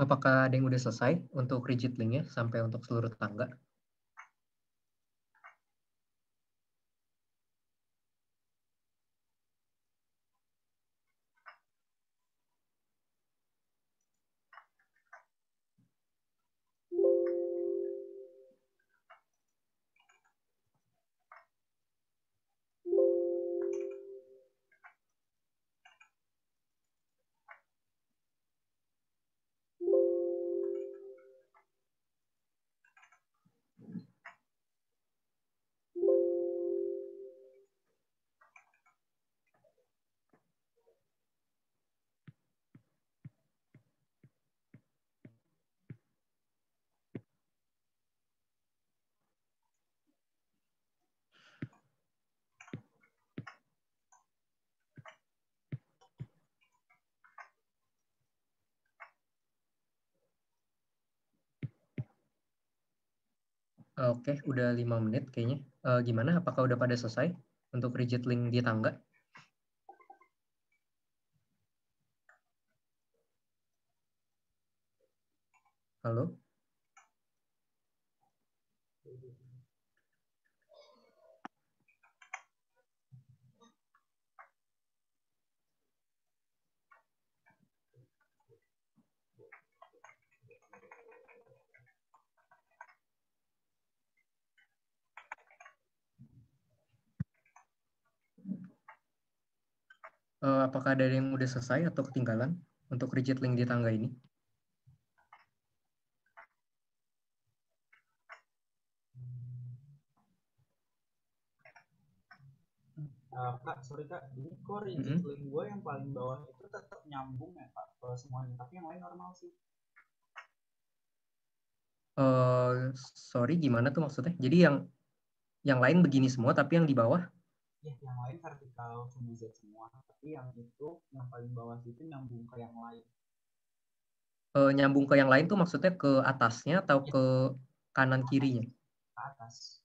Apakah ada yang udah selesai untuk rigid link-nya sampai untuk seluruh tangga? Oke, okay, udah lima menit kayaknya. Uh, gimana? Apakah udah pada selesai untuk rigid link di tangga? Halo? uh, apakah ada yang udah selesai atau ketinggalan untuk rigid link di tangga ini? Uh, kak, sorry kak, ini kok rigid mm -hmm. link gue yang paling bawah itu tetap nyambung ya kak ke semuanya, tapi yang lain normal sih. Uh, sorry, gimana tuh maksudnya? Jadi yang yang lain begini semua, tapi yang di bawah ya yang lain vertikal sumbu Z semua tapi yang itu yang paling bawah itu nyambung ke yang lain e, nyambung ke yang lain tuh maksudnya ke atasnya atau ya. ke kanan kirinya ke atas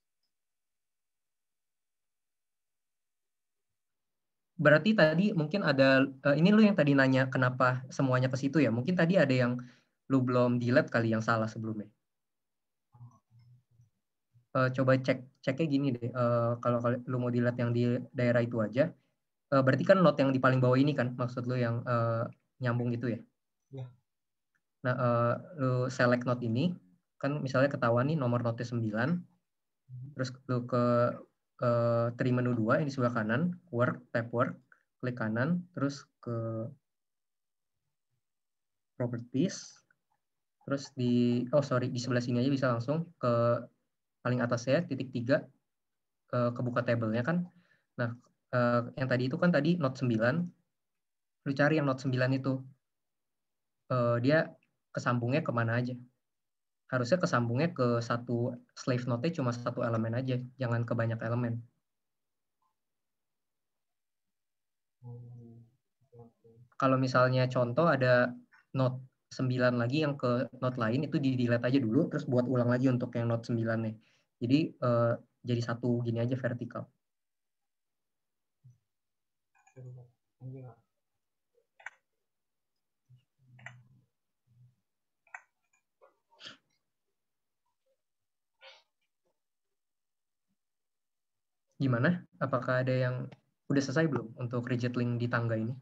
berarti tadi mungkin ada eh, ini lu yang tadi nanya kenapa semuanya ke situ ya mungkin tadi ada yang lu belum delete kali yang salah sebelumnya uh, coba cek ceknya gini deh uh, kalau lu mau dilihat yang di daerah itu aja uh, berarti kan not yang di paling bawah ini kan maksud lu yang uh, nyambung gitu ya yeah. nah uh, lu select not ini kan misalnya ketahuan nih nomor note 9 hmm. terus lu ke ke tri menu 2 yang sebelah kanan work tab work klik kanan terus ke properties terus di oh sorry di sebelah sini aja bisa langsung ke paling atas saya titik tiga kebuka tabelnya kan. Nah, yang tadi itu kan tadi note 9. Lu cari yang note 9 itu. E, dia kesambungnya kemana aja. Harusnya kesambungnya ke satu slave note cuma satu elemen aja. Jangan ke banyak elemen. Kalau misalnya contoh ada note 9 lagi yang ke note lain itu di delete aja dulu terus buat ulang lagi untuk yang note 9 nih jadi uh, jadi satu gini aja vertikal. Gimana? Apakah ada yang udah selesai belum untuk rigid link di tangga ini?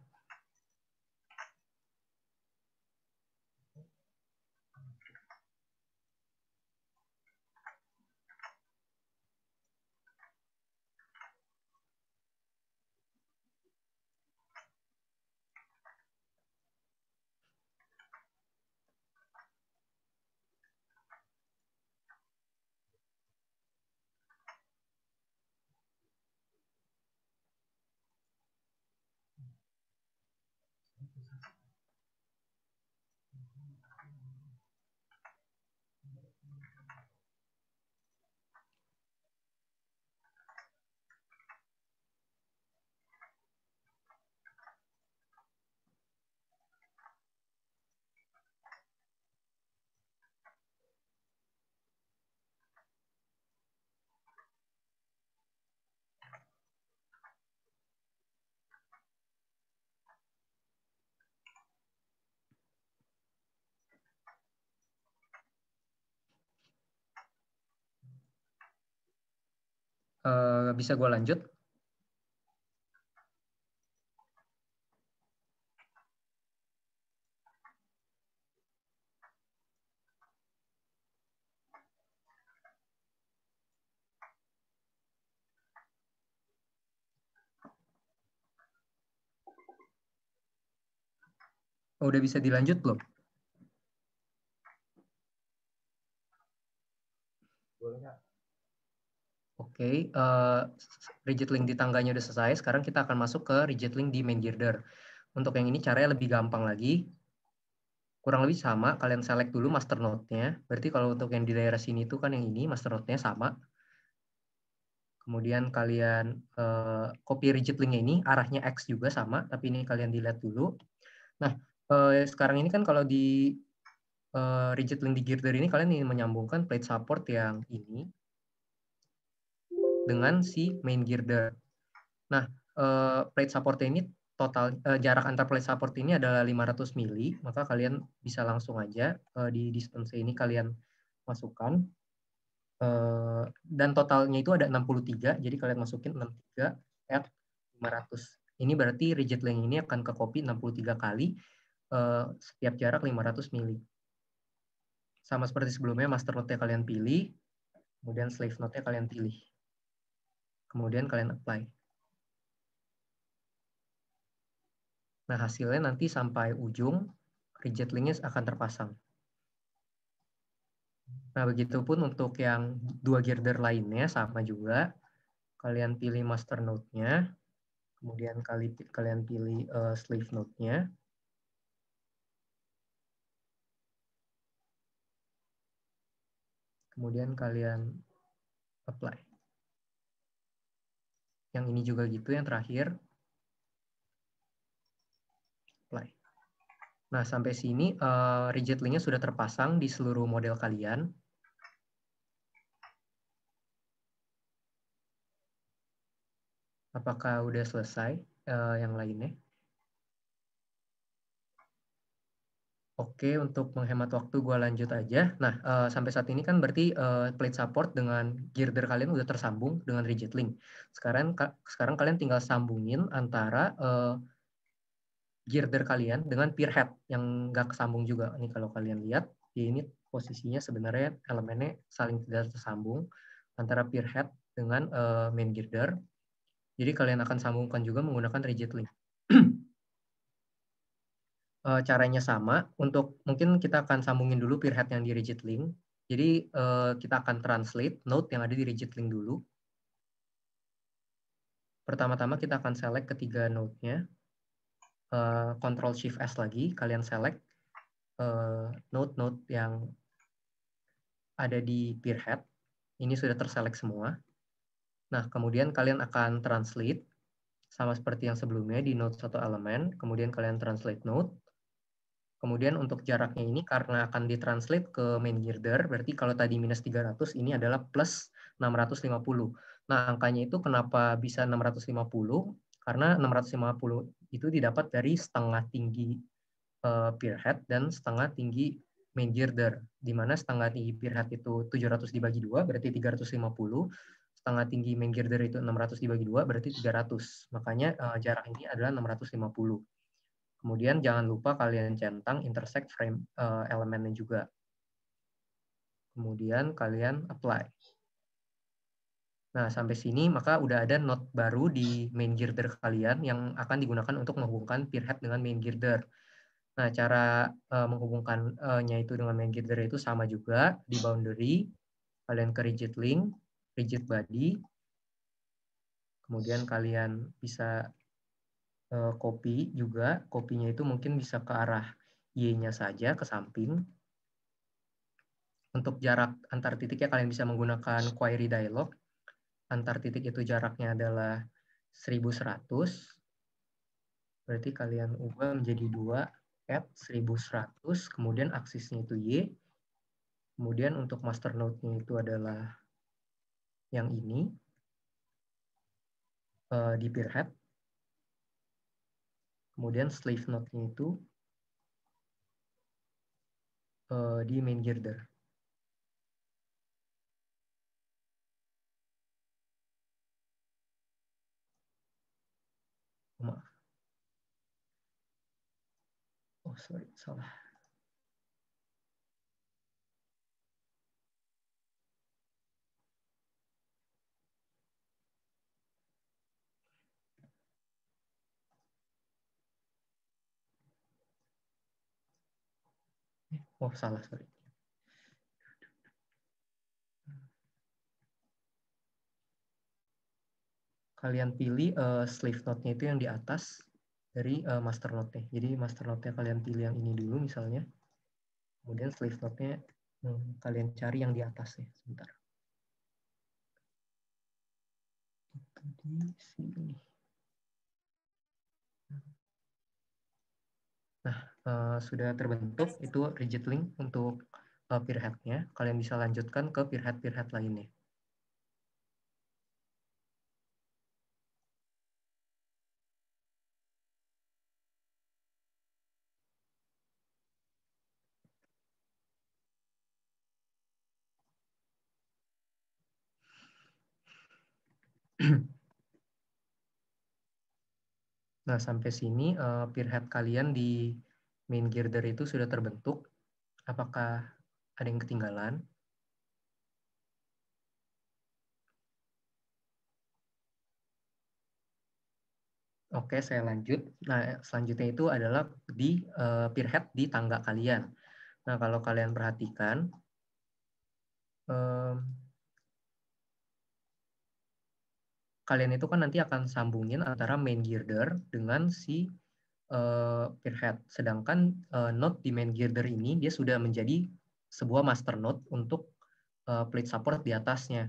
Eh, bisa gue lanjut? Oh, udah bisa dilanjut belum? Oke, okay, uh, eh, rigid link di tangganya udah selesai. Sekarang kita akan masuk ke rigid link di main girder. Untuk yang ini caranya lebih gampang lagi. Kurang lebih sama, kalian select dulu master node-nya. Berarti kalau untuk yang di daerah sini itu kan yang ini, master node-nya sama. Kemudian kalian uh, copy rigid link ini, arahnya X juga sama, tapi ini kalian dilihat dulu. Nah, uh, sekarang ini kan kalau di uh, rigid link di girder ini, kalian ingin menyambungkan plate support yang ini dengan si main girder. Nah, eh, plate support ini total eh, jarak antar plate support ini adalah 500 mili, maka kalian bisa langsung aja eh, di distance ini kalian masukkan. dan totalnya itu ada 63, jadi kalian masukin 63 at 500. Ini berarti rigid length ini akan ke copy 63 kali setiap jarak 500 mili. Sama seperti sebelumnya, master note nya kalian pilih, kemudian slave note nya kalian pilih kemudian kalian apply. Nah, hasilnya nanti sampai ujung, reject linknya akan terpasang. Nah, begitupun untuk yang dua girder lainnya sama juga. Kalian pilih master node-nya, kemudian kalian pilih uh, slave node-nya. Kemudian kalian apply. Yang ini juga gitu, yang terakhir. Apply. Nah, sampai sini uh, rigid link sudah terpasang di seluruh model kalian. Apakah udah selesai uh, yang lainnya? Oke, untuk menghemat waktu gue lanjut aja. Nah, uh, sampai saat ini kan berarti uh, plate support dengan girder kalian udah tersambung dengan rigid link. Sekarang ka, sekarang kalian tinggal sambungin antara uh, eh, girder kalian dengan pier head yang nggak kesambung juga. Ini kalau kalian lihat, ya ini posisinya sebenarnya elemennya saling tidak tersambung antara pier head dengan uh, main girder. Jadi kalian akan sambungkan juga menggunakan rigid link uh, caranya sama. Untuk mungkin kita akan sambungin dulu peer head yang di rigid link. Jadi eh, kita akan translate node yang ada di rigid link dulu. Pertama-tama kita akan select ketiga node-nya. Uh, Control Shift S lagi, kalian select node-node yang ada di peer head. Ini sudah terselect semua. Nah, kemudian kalian akan translate sama seperti yang sebelumnya di node satu elemen, kemudian kalian translate node, Kemudian untuk jaraknya ini karena akan ditranslate ke main girder, berarti kalau tadi minus 300 ini adalah plus 650. Nah, angkanya itu kenapa bisa 650? Karena 650 itu didapat dari setengah tinggi uh, eh, pier head dan setengah tinggi main girder, di mana setengah tinggi pier head itu 700 dibagi 2, berarti 350. Setengah tinggi main girder itu 600 dibagi 2, berarti 300. Makanya uh, jarak ini adalah 650. Kemudian jangan lupa kalian centang intersect frame uh, elemennya juga. Kemudian kalian apply. Nah, sampai sini maka udah ada node baru di main girder kalian yang akan digunakan untuk menghubungkan peer dengan main girder. Nah, cara uh, eh, menghubungkannya itu dengan main girder itu sama juga di boundary, kalian ke rigid link, rigid body, kemudian kalian bisa Eh, kopi juga, kopinya itu mungkin bisa ke arah Y-nya saja, ke samping. Untuk jarak antar titiknya kalian bisa menggunakan query dialog. Antar titik itu jaraknya adalah 1100. Berarti kalian ubah menjadi 2 at 1100, kemudian aksisnya itu Y. Kemudian untuk master node-nya itu adalah yang ini, eh, di peer head Kemudian slave node-nya itu uh, di main girder. Oh, maaf. Oh, sorry, salah. Oh, salah, sorry. Kalian pilih uh, eh, slave note-nya itu yang di atas dari uh, master note-nya. Jadi master note-nya kalian pilih yang ini dulu misalnya. Kemudian slave note-nya hmm, kalian cari yang di atasnya. Sebentar. Itu di sini. Eh, sudah terbentuk itu rigid link untuk uh, eh, peer headnya. Kalian bisa lanjutkan ke peer head peer head lainnya. Nah, sampai sini uh, eh, peer head kalian di main girder itu sudah terbentuk? Apakah ada yang ketinggalan? Oke, saya lanjut. Nah, selanjutnya itu adalah di uh, eh, head di tangga kalian. Nah, kalau kalian perhatikan, um, kalian itu kan nanti akan sambungin antara main girder dengan si uh, eh, Head, Sedangkan uh, node di main girder ini dia sudah menjadi sebuah master node untuk uh, plate support di atasnya.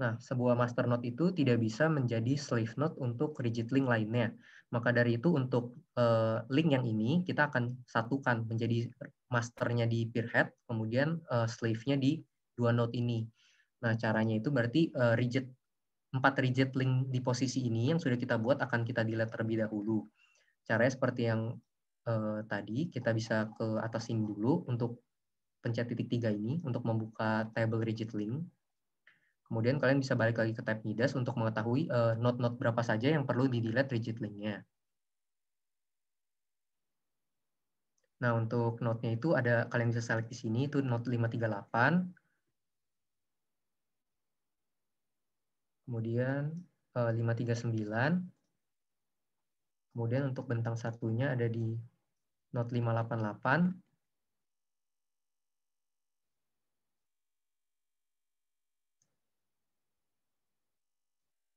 Nah, sebuah master node itu tidak bisa menjadi slave node untuk rigid link lainnya. Maka dari itu untuk uh, link yang ini kita akan satukan menjadi masternya di Head, kemudian uh, slave-nya di dua node ini. Nah, caranya itu berarti uh, rigid empat rigid link di posisi ini yang sudah kita buat akan kita delete terlebih dahulu. Caranya seperti yang eh, tadi, kita bisa ke atas atasin dulu untuk pencet titik tiga ini untuk membuka table rigid link. Kemudian kalian bisa balik lagi ke tab Midas untuk mengetahui eh, node-node berapa saja yang perlu di-delete rigid linknya. Nah, untuk node-nya itu ada kalian bisa select di sini itu node 538. Kemudian 539 eh, Kemudian untuk bentang satunya ada di not 588.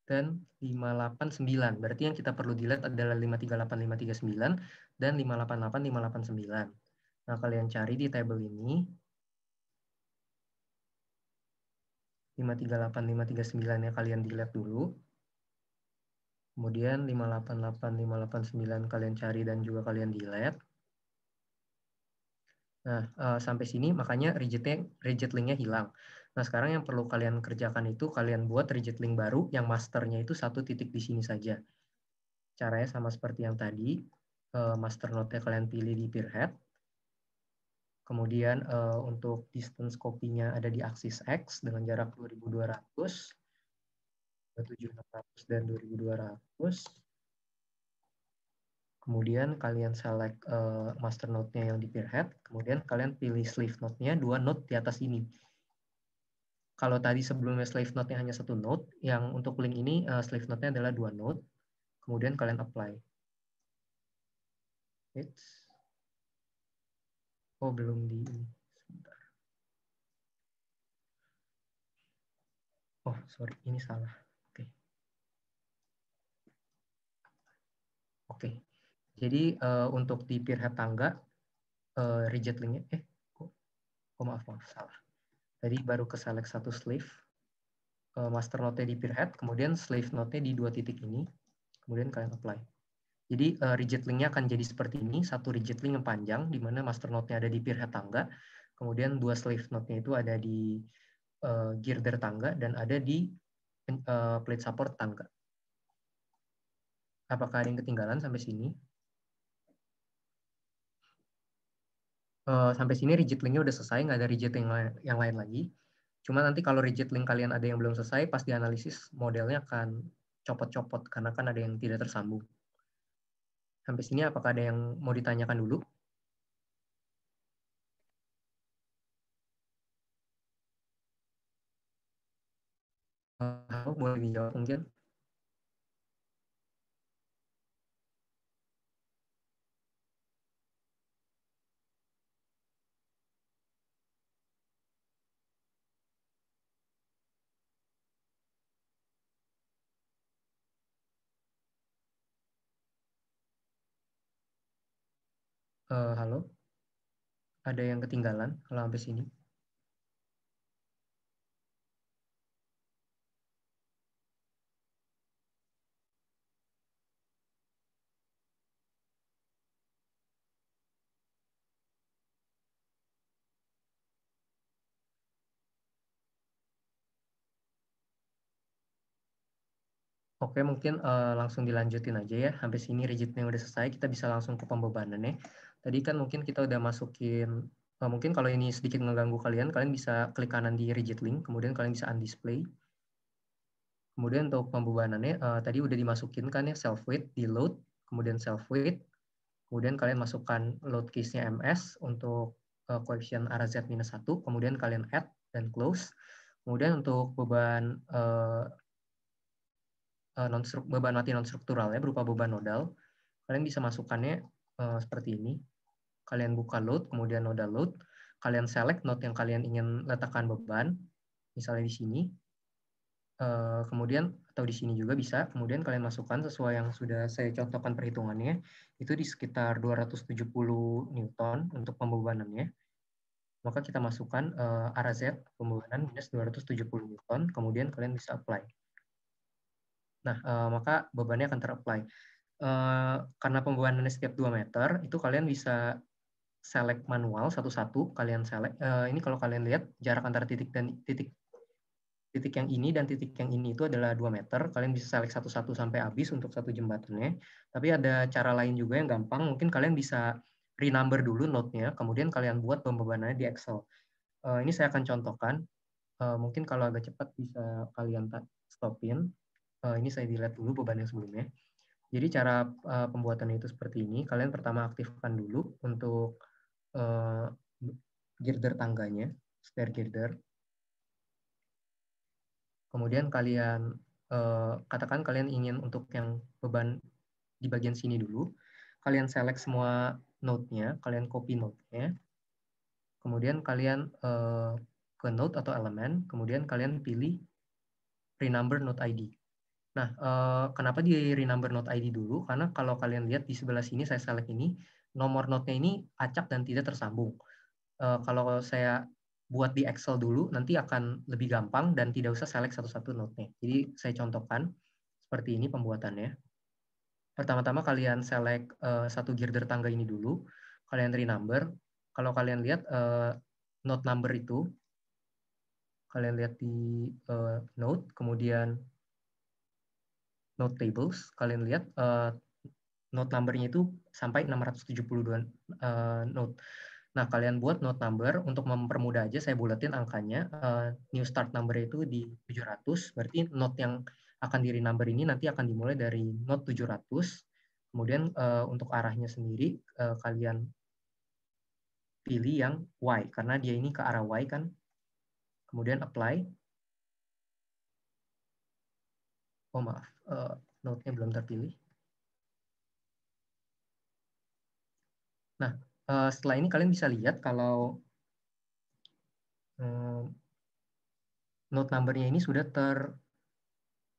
dan 589. Berarti yang kita perlu dilihat adalah 538, 539, dan 588, 589. Nah, kalian cari di tabel ini. 538, 539 ya kalian dilihat dulu. Kemudian 588, 589 kalian cari dan juga kalian delete. Nah, uh, sampai sini makanya rigid, rigid link-nya hilang. Nah, sekarang yang perlu kalian kerjakan itu kalian buat rigid link baru yang masternya itu satu titik di sini saja. Caranya sama seperti yang tadi, uh, master note kalian pilih di head. Kemudian uh, untuk distance copy-nya ada di axis X dengan jarak 2200. 2.700 dan 2200. Kemudian kalian select uh, master node-nya yang di peerhead, kemudian kalian pilih slave node-nya dua node di atas ini. Kalau tadi sebelumnya slave node-nya hanya satu node, yang untuk link ini uh, slave node-nya adalah dua node. Kemudian kalian apply. It's Oh, belum di sebentar. Oh, sorry, ini salah. Oke. Okay. Jadi uh, untuk di peer tangga uh, eh, rigid linknya eh oh maaf maaf salah. Jadi baru ke select satu slave uh, master note di peer kemudian slave note di dua titik ini, kemudian kalian apply. Jadi uh, rigid akan jadi seperti ini, satu rigid link yang panjang di mana master note nya ada di peer tangga, kemudian dua slave note nya itu ada di uh, girder tangga dan ada di uh, plate support tangga. Apakah ada yang ketinggalan sampai sini? Uh, sampai sini rigid linknya udah selesai, nggak ada rigid link yang lain lagi. Cuma nanti kalau rigid link kalian ada yang belum selesai, pas dianalisis modelnya akan copot-copot karena kan ada yang tidak tersambung. Sampai sini apakah ada yang mau ditanyakan dulu? Eh, halo, boleh dijawab mungkin? Eh, halo, ada yang ketinggalan kalau sampai sini? Oke, mungkin uh, langsung dilanjutin aja ya. Sampai sini rigidnya udah selesai, kita bisa langsung ke pembebanan ya. Tadi kan mungkin kita udah masukin, mungkin kalau ini sedikit mengganggu kalian, kalian bisa klik kanan di rigid link, kemudian kalian bisa undisplay. Kemudian untuk pembebanannya, uh, eh, tadi udah dimasukin kan ya, self weight di load, kemudian self weight, kemudian kalian masukkan load case-nya MS untuk uh, coefficient minus satu, kemudian kalian add dan close. Kemudian untuk beban uh, eh, non beban mati non struktural ya berupa beban nodal, kalian bisa masukkannya uh, seperti ini kalian buka load, kemudian noda load, kalian select node yang kalian ingin letakkan beban, misalnya di sini, eh, kemudian atau di sini juga bisa, kemudian kalian masukkan sesuai yang sudah saya contohkan perhitungannya, itu di sekitar 270 Newton untuk pembebanannya. Maka kita masukkan uh, arah Z pembebanan minus 270 Newton, kemudian kalian bisa apply. Nah, eh, maka bebannya akan terapply. Uh, karena pembebanannya setiap 2 meter, itu kalian bisa select manual satu-satu kalian select uh, ini kalau kalian lihat jarak antara titik dan titik titik yang ini dan titik yang ini itu adalah 2 meter. Kalian bisa select satu-satu sampai habis untuk satu jembatannya. Tapi ada cara lain juga yang gampang. Mungkin kalian bisa renumber dulu node-nya, kemudian kalian buat pembebanannya di Excel. Uh, ini saya akan contohkan. Uh, mungkin kalau agak cepat bisa kalian stopin. Uh, ini saya delete dulu beban yang sebelumnya. Jadi cara uh, pembuatannya itu seperti ini. Kalian pertama aktifkan dulu untuk Eh, girder tangganya, stair girder. Kemudian kalian eh, katakan kalian ingin untuk yang beban di bagian sini dulu. Kalian select semua node-nya, kalian copy node-nya. Kemudian kalian eh, ke node atau elemen, kemudian kalian pilih renumber node ID. Nah, kenapa di renumber node ID dulu? Karena kalau kalian lihat di sebelah sini, saya select ini, nomor node-nya ini acak dan tidak tersambung. Uh, kalau saya buat di Excel dulu, nanti akan lebih gampang dan tidak usah select satu-satu node-nya. Jadi saya contohkan seperti ini pembuatannya. Pertama-tama kalian select uh, satu girder tangga ini dulu, kalian number. Kalau kalian lihat uh, eh, node number itu, kalian lihat di uh, node, kemudian node tables, kalian lihat uh, note numbernya itu sampai 672 uh, eh, note. Nah, kalian buat note number untuk mempermudah aja saya buletin angkanya. Uh, new start number itu di 700, berarti note yang akan di renumber ini nanti akan dimulai dari note 700. Kemudian uh, untuk arahnya sendiri uh, kalian pilih yang Y karena dia ini ke arah Y kan. Kemudian apply. Oh maaf, uh, note-nya belum terpilih. Nah, eh, setelah ini kalian bisa lihat kalau eh, note number-nya ini sudah ter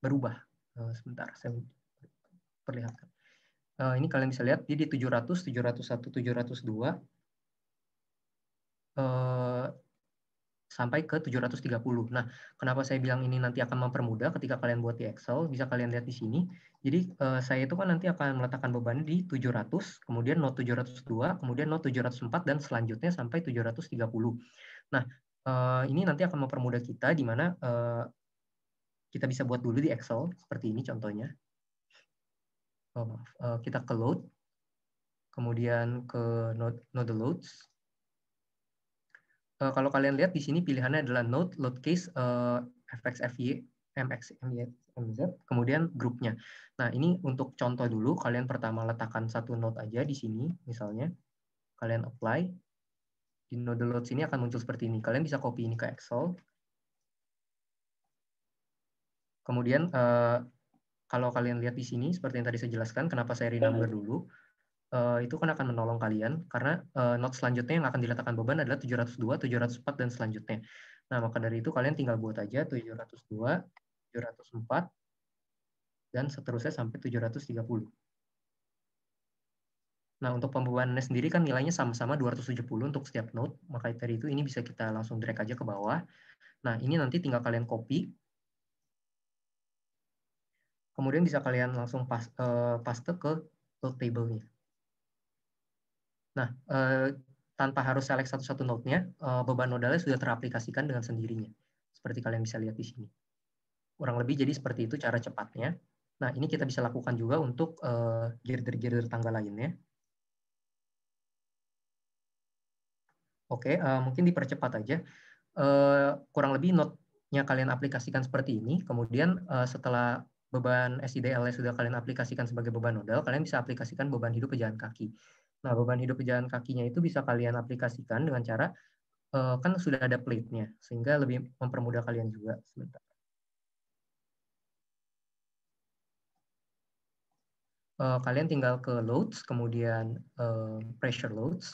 berubah. Eh, sebentar, saya perlihatkan. Ini kalian bisa lihat, jadi 700, 701, 702, sampai ke 730. Nah, kenapa saya bilang ini nanti akan mempermudah ketika kalian buat di Excel, bisa kalian lihat di sini. Jadi eh, saya itu kan nanti akan meletakkan beban di 700, kemudian not 702, kemudian not 704 dan selanjutnya sampai 730. Nah, eh, ini nanti akan mempermudah kita di mana eh, kita bisa buat dulu di Excel seperti ini contohnya. Oh, maaf. Eh, kita ke load, kemudian ke node, node loads, uh, kalau kalian lihat di sini pilihannya adalah node, load case, uh, eh, fxfy, mx, my, mz, kemudian grupnya. Nah ini untuk contoh dulu, kalian pertama letakkan satu node aja di sini, misalnya kalian apply di node load sini akan muncul seperti ini. Kalian bisa copy ini ke Excel. Kemudian uh, kalau kalian lihat di sini, seperti yang tadi saya jelaskan, kenapa saya renumber hmm. dulu uh, itu kan akan menolong kalian karena uh, note selanjutnya yang akan diletakkan beban adalah 702, 704 dan selanjutnya. Nah, maka dari itu kalian tinggal buat aja 702, 704 dan seterusnya sampai 730. Nah, untuk pembebanannya sendiri kan nilainya sama-sama 270 untuk setiap node. maka dari itu ini bisa kita langsung drag aja ke bawah. Nah, ini nanti tinggal kalian copy. Kemudian bisa kalian langsung eh, paste ke table-nya. Nah, eh, tanpa harus select satu-satu node-nya, eh, beban nodalnya sudah teraplikasikan dengan sendirinya. Seperti kalian bisa lihat di sini. Kurang lebih jadi seperti itu cara cepatnya. Nah, ini kita bisa lakukan juga untuk girder eh, girder-girder tangga lainnya. Oke, eh, mungkin dipercepat aja. Eh, kurang lebih node-nya kalian aplikasikan seperti ini. Kemudian eh, setelah beban SIDL sudah kalian aplikasikan sebagai beban nodal, kalian bisa aplikasikan beban hidup pejalan kaki. Nah, beban hidup pejalan kakinya itu bisa kalian aplikasikan dengan cara uh, kan sudah ada plate-nya, sehingga lebih mempermudah kalian juga. Sebentar. Eh, kalian tinggal ke loads, kemudian eh, pressure loads.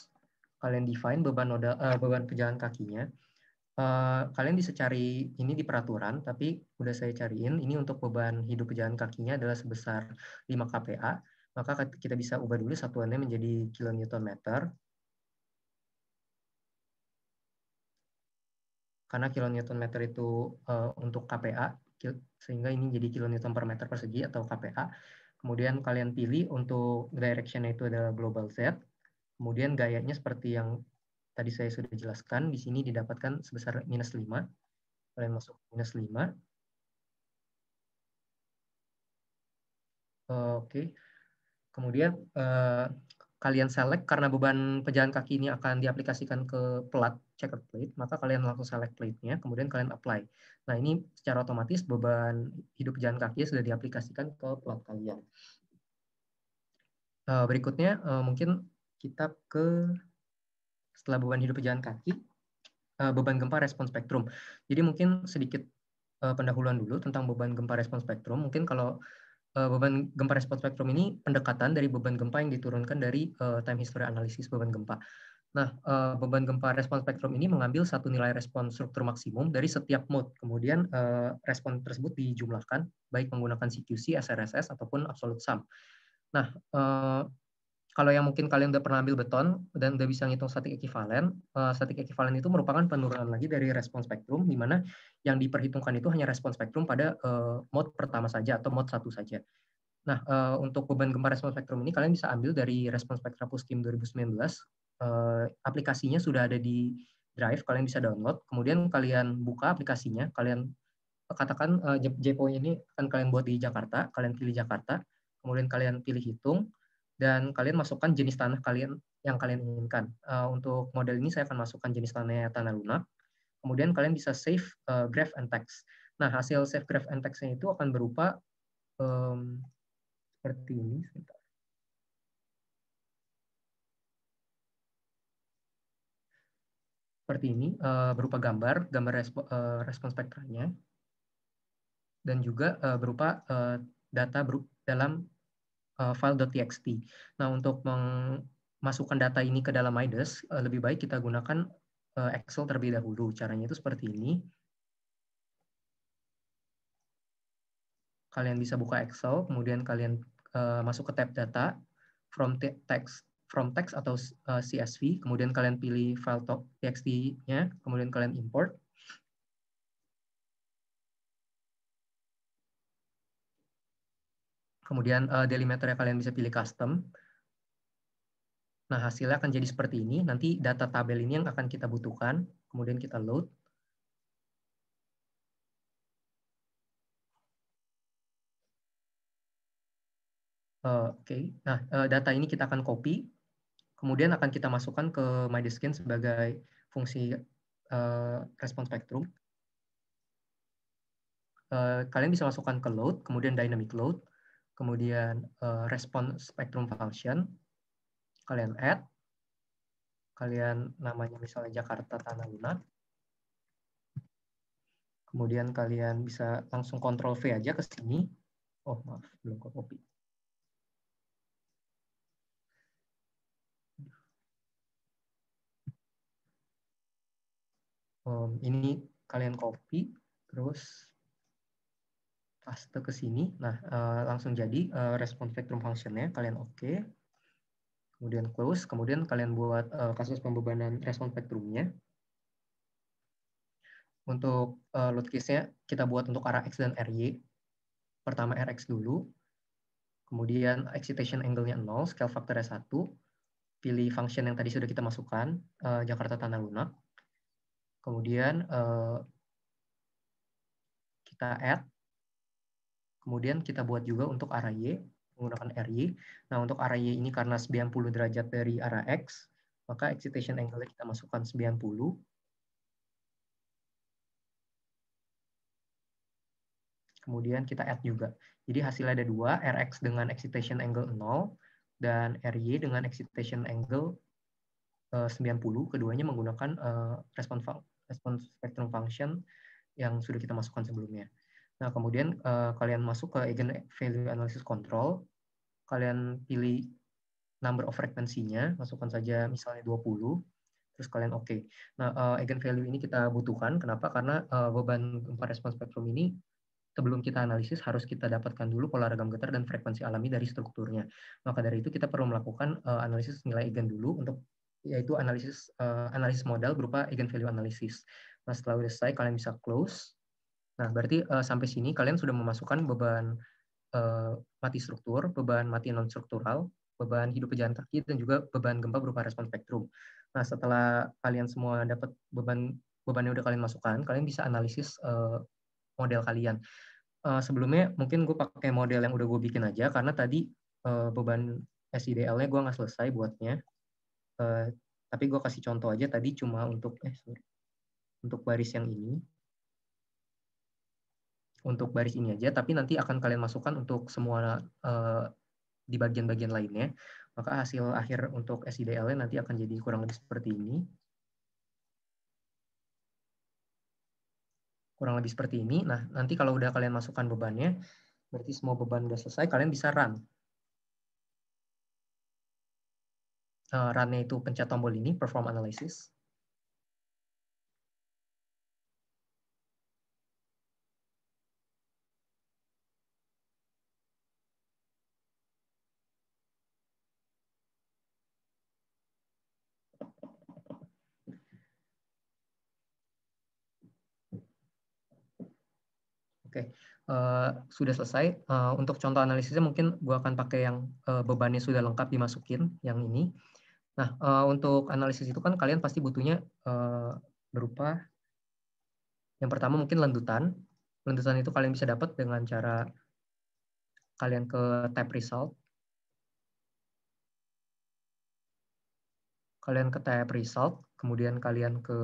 Kalian define beban noda, beban pejalan kakinya. kalian bisa cari ini di peraturan, tapi udah saya cariin. Ini untuk beban hidup pejalan kakinya adalah sebesar 5 kPa maka kita bisa ubah dulu satuannya menjadi kilonewton meter. Karena kilonewton meter itu e, untuk KPA, sehingga ini jadi kilonewton per meter persegi atau KPA. Kemudian kalian pilih untuk direction itu adalah global Z. Kemudian gayanya seperti yang tadi saya sudah jelaskan, di sini didapatkan sebesar minus 5. Kalian masuk minus 5. Oke. Kemudian eh, kalian select karena beban pejalan kaki ini akan diaplikasikan ke plat checker plate, maka kalian langsung select plate-nya, kemudian kalian apply. Nah, ini secara otomatis beban hidup pejalan kaki sudah diaplikasikan ke plat kalian. Eh, berikutnya, eh, mungkin kita ke setelah beban hidup pejalan kaki, eh, beban gempa respon spektrum. Jadi mungkin sedikit pendahuluan dulu tentang beban gempa respon spektrum. Mungkin kalau Eh, beban gempa respon spektrum ini pendekatan dari beban gempa yang diturunkan dari uh, time history analysis beban gempa. Nah, uh, beban gempa respon spektrum ini mengambil satu nilai respon struktur maksimum dari setiap mode. Kemudian uh, respon tersebut dijumlahkan baik menggunakan CQC, SRSS ataupun absolute sum. Nah, uh, kalau yang mungkin kalian udah pernah ambil beton dan udah bisa ngitung statik ekivalen, uh, eh, statik ekivalen itu merupakan penurunan lagi dari respon spektrum, di mana yang diperhitungkan itu hanya respon spektrum pada uh, mode pertama saja atau mode satu saja. Nah, uh, untuk beban gempa respon spektrum ini kalian bisa ambil dari respon spektra Puskim 2019. Uh, aplikasinya sudah ada di Drive, kalian bisa download. Kemudian kalian buka aplikasinya, kalian katakan uh, JPO ini akan kalian buat di Jakarta, kalian pilih Jakarta, kemudian kalian pilih hitung, dan kalian masukkan jenis tanah kalian yang kalian inginkan. Uh, untuk model ini saya akan masukkan jenis tanahnya tanah lunak. Kemudian kalian bisa save uh, graph and text. Nah, hasil save graph and text itu akan berupa um, seperti ini. Sebentar. Seperti ini, uh, berupa gambar, gambar resp uh, respon spektranya, dan juga uh, berupa uh, data ber dalam Eh, file.txt. Nah, untuk memasukkan data ini ke dalam uh, lebih baik kita gunakan eh, Excel terlebih dahulu. Caranya itu seperti ini. Kalian bisa buka Excel, kemudian kalian masuk ke tab data, from text, from text atau CSV, kemudian kalian pilih file.txt-nya, kemudian kalian import, Kemudian uh, eh, delimiternya kalian bisa pilih custom. Nah, hasilnya akan jadi seperti ini. Nanti data tabel ini yang akan kita butuhkan. Kemudian kita load. Uh, Oke, okay. nah uh, data ini kita akan copy, kemudian akan kita masukkan ke MyDiskin sebagai fungsi uh, respon spektrum. Uh, kalian bisa masukkan ke load, kemudian dynamic load, kemudian uh, respon spectrum function, kalian add, kalian namanya misalnya Jakarta Tanah Lunak, kemudian kalian bisa langsung kontrol V aja ke sini. Oh maaf, belum ke copy. Um, ini kalian copy, terus paste ke sini. Nah, uh, langsung jadi uh, respon spektrum functionnya kalian oke. Okay. Kemudian close, kemudian kalian buat uh, kasus pembebanan respon spektrumnya. Untuk uh, load case-nya kita buat untuk arah X dan RY. Pertama RX dulu. Kemudian excitation angle-nya 0, scale factor-nya 1. Pilih function yang tadi sudah kita masukkan, uh, Jakarta Tanah Lunak. Kemudian uh, kita add Kemudian kita buat juga untuk arah Y menggunakan RY. Nah, untuk arah Y ini karena 90 derajat dari arah X, maka excitation angle kita masukkan 90. Kemudian kita add juga. Jadi hasilnya ada dua, RX dengan excitation angle 0, dan RY dengan excitation angle 90. Eh, Keduanya menggunakan eh, response respon spectrum function yang sudah kita masukkan sebelumnya. Nah, kemudian uh, kalian masuk ke Eigen Value Analysis Control. Kalian pilih number of frekuensinya, masukkan saja misalnya 20, terus kalian oke. Okay. Nah, uh, eh, Eigen Value ini kita butuhkan. Kenapa? Karena uh, beban gempa respon spektrum ini sebelum kita analisis harus kita dapatkan dulu pola ragam getar dan frekuensi alami dari strukturnya. Maka dari itu kita perlu melakukan uh, analisis nilai eigen dulu untuk yaitu analisis uh, analisis modal berupa eigen value analisis. Nah, setelah selesai kalian bisa close Nah, berarti uh, sampai sini kalian sudah memasukkan beban uh, mati struktur, beban mati non-struktural, beban hidup pejalan kaki, dan juga beban gempa berupa respon spektrum. Nah, setelah kalian semua dapat beban beban yang udah kalian masukkan, kalian bisa analisis uh, model kalian. Uh, sebelumnya mungkin gue pakai model yang udah gue bikin aja, karena tadi uh, beban SIDL-nya gue nggak selesai buatnya. Uh, tapi gue kasih contoh aja tadi cuma untuk eh untuk baris yang ini untuk baris ini aja, tapi nanti akan kalian masukkan untuk semua uh, di bagian-bagian lainnya. Maka hasil akhir untuk sidl nanti akan jadi kurang lebih seperti ini. Kurang lebih seperti ini. Nah, nanti kalau udah kalian masukkan bebannya, berarti semua beban udah selesai, kalian bisa run. Uh, Runnya itu pencet tombol ini, perform analysis. Oke, okay. uh, eh, sudah selesai. Uh, untuk contoh analisisnya mungkin gue akan pakai yang uh, bebannya sudah lengkap dimasukin, yang ini. Nah, uh, untuk analisis itu kan kalian pasti butuhnya uh, berupa yang pertama mungkin lendutan. Lendutan itu kalian bisa dapat dengan cara kalian ke tab result. Kalian ke tab result, kemudian kalian ke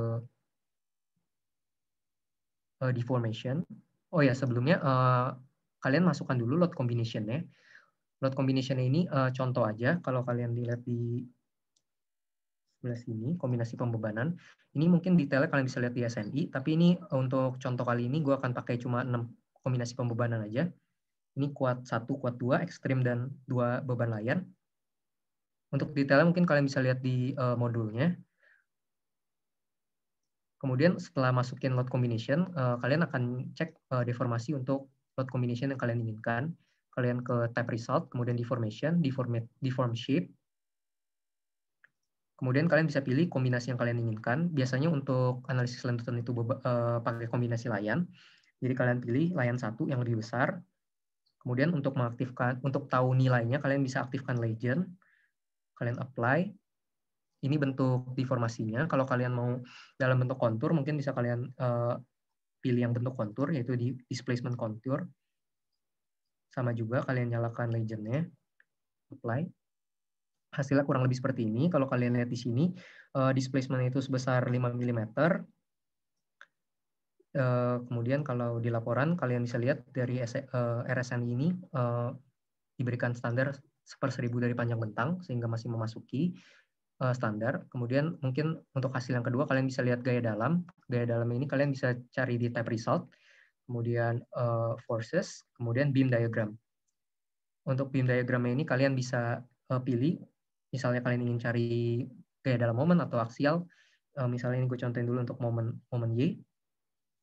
uh, deformation. Oh ya sebelumnya uh, kalian masukkan dulu lot combination-nya. Load combination ini uh, contoh aja kalau kalian dilihat di sebelah sini kombinasi pembebanan. Ini mungkin detailnya kalian bisa lihat di SNI, tapi ini eh, untuk contoh kali ini gue akan pakai cuma 6 kombinasi pembebanan aja. Ini kuat 1, kuat 2, ekstrim, dan 2 beban layar. Untuk detailnya mungkin kalian bisa lihat di uh, modulnya. Kemudian setelah masukin load combination, uh, kalian akan cek uh, deformasi untuk load combination yang kalian inginkan. Kalian ke type result, kemudian deformation, deform, deform shape. Kemudian kalian bisa pilih kombinasi yang kalian inginkan. Biasanya untuk analisis lentutan itu uh, pakai kombinasi layan. Jadi kalian pilih layan satu yang lebih besar. Kemudian untuk mengaktifkan, untuk tahu nilainya, kalian bisa aktifkan legend. Kalian apply ini hmm. bentuk deformasinya. Kalau kalian mau dalam bentuk kontur, mungkin bisa kalian uh, pilih yang bentuk kontur, yaitu di displacement contour. Sama juga kalian nyalakan legendnya, apply. Hasilnya kurang lebih seperti ini. Kalau kalian lihat di sini, uh, eh, displacement itu sebesar 5 mm. Uh, kemudian kalau di laporan, kalian bisa lihat dari eh, RSN ini uh, diberikan standar seper seribu dari panjang bentang, sehingga masih memasuki Eh, standar. Kemudian mungkin untuk hasil yang kedua kalian bisa lihat gaya dalam. Gaya dalam ini kalian bisa cari di type result, kemudian uh, forces, kemudian beam diagram. Untuk beam diagram ini kalian bisa uh, pilih, misalnya kalian ingin cari gaya dalam momen atau aksial. Uh, misalnya ini gue contohin dulu untuk momen momen y.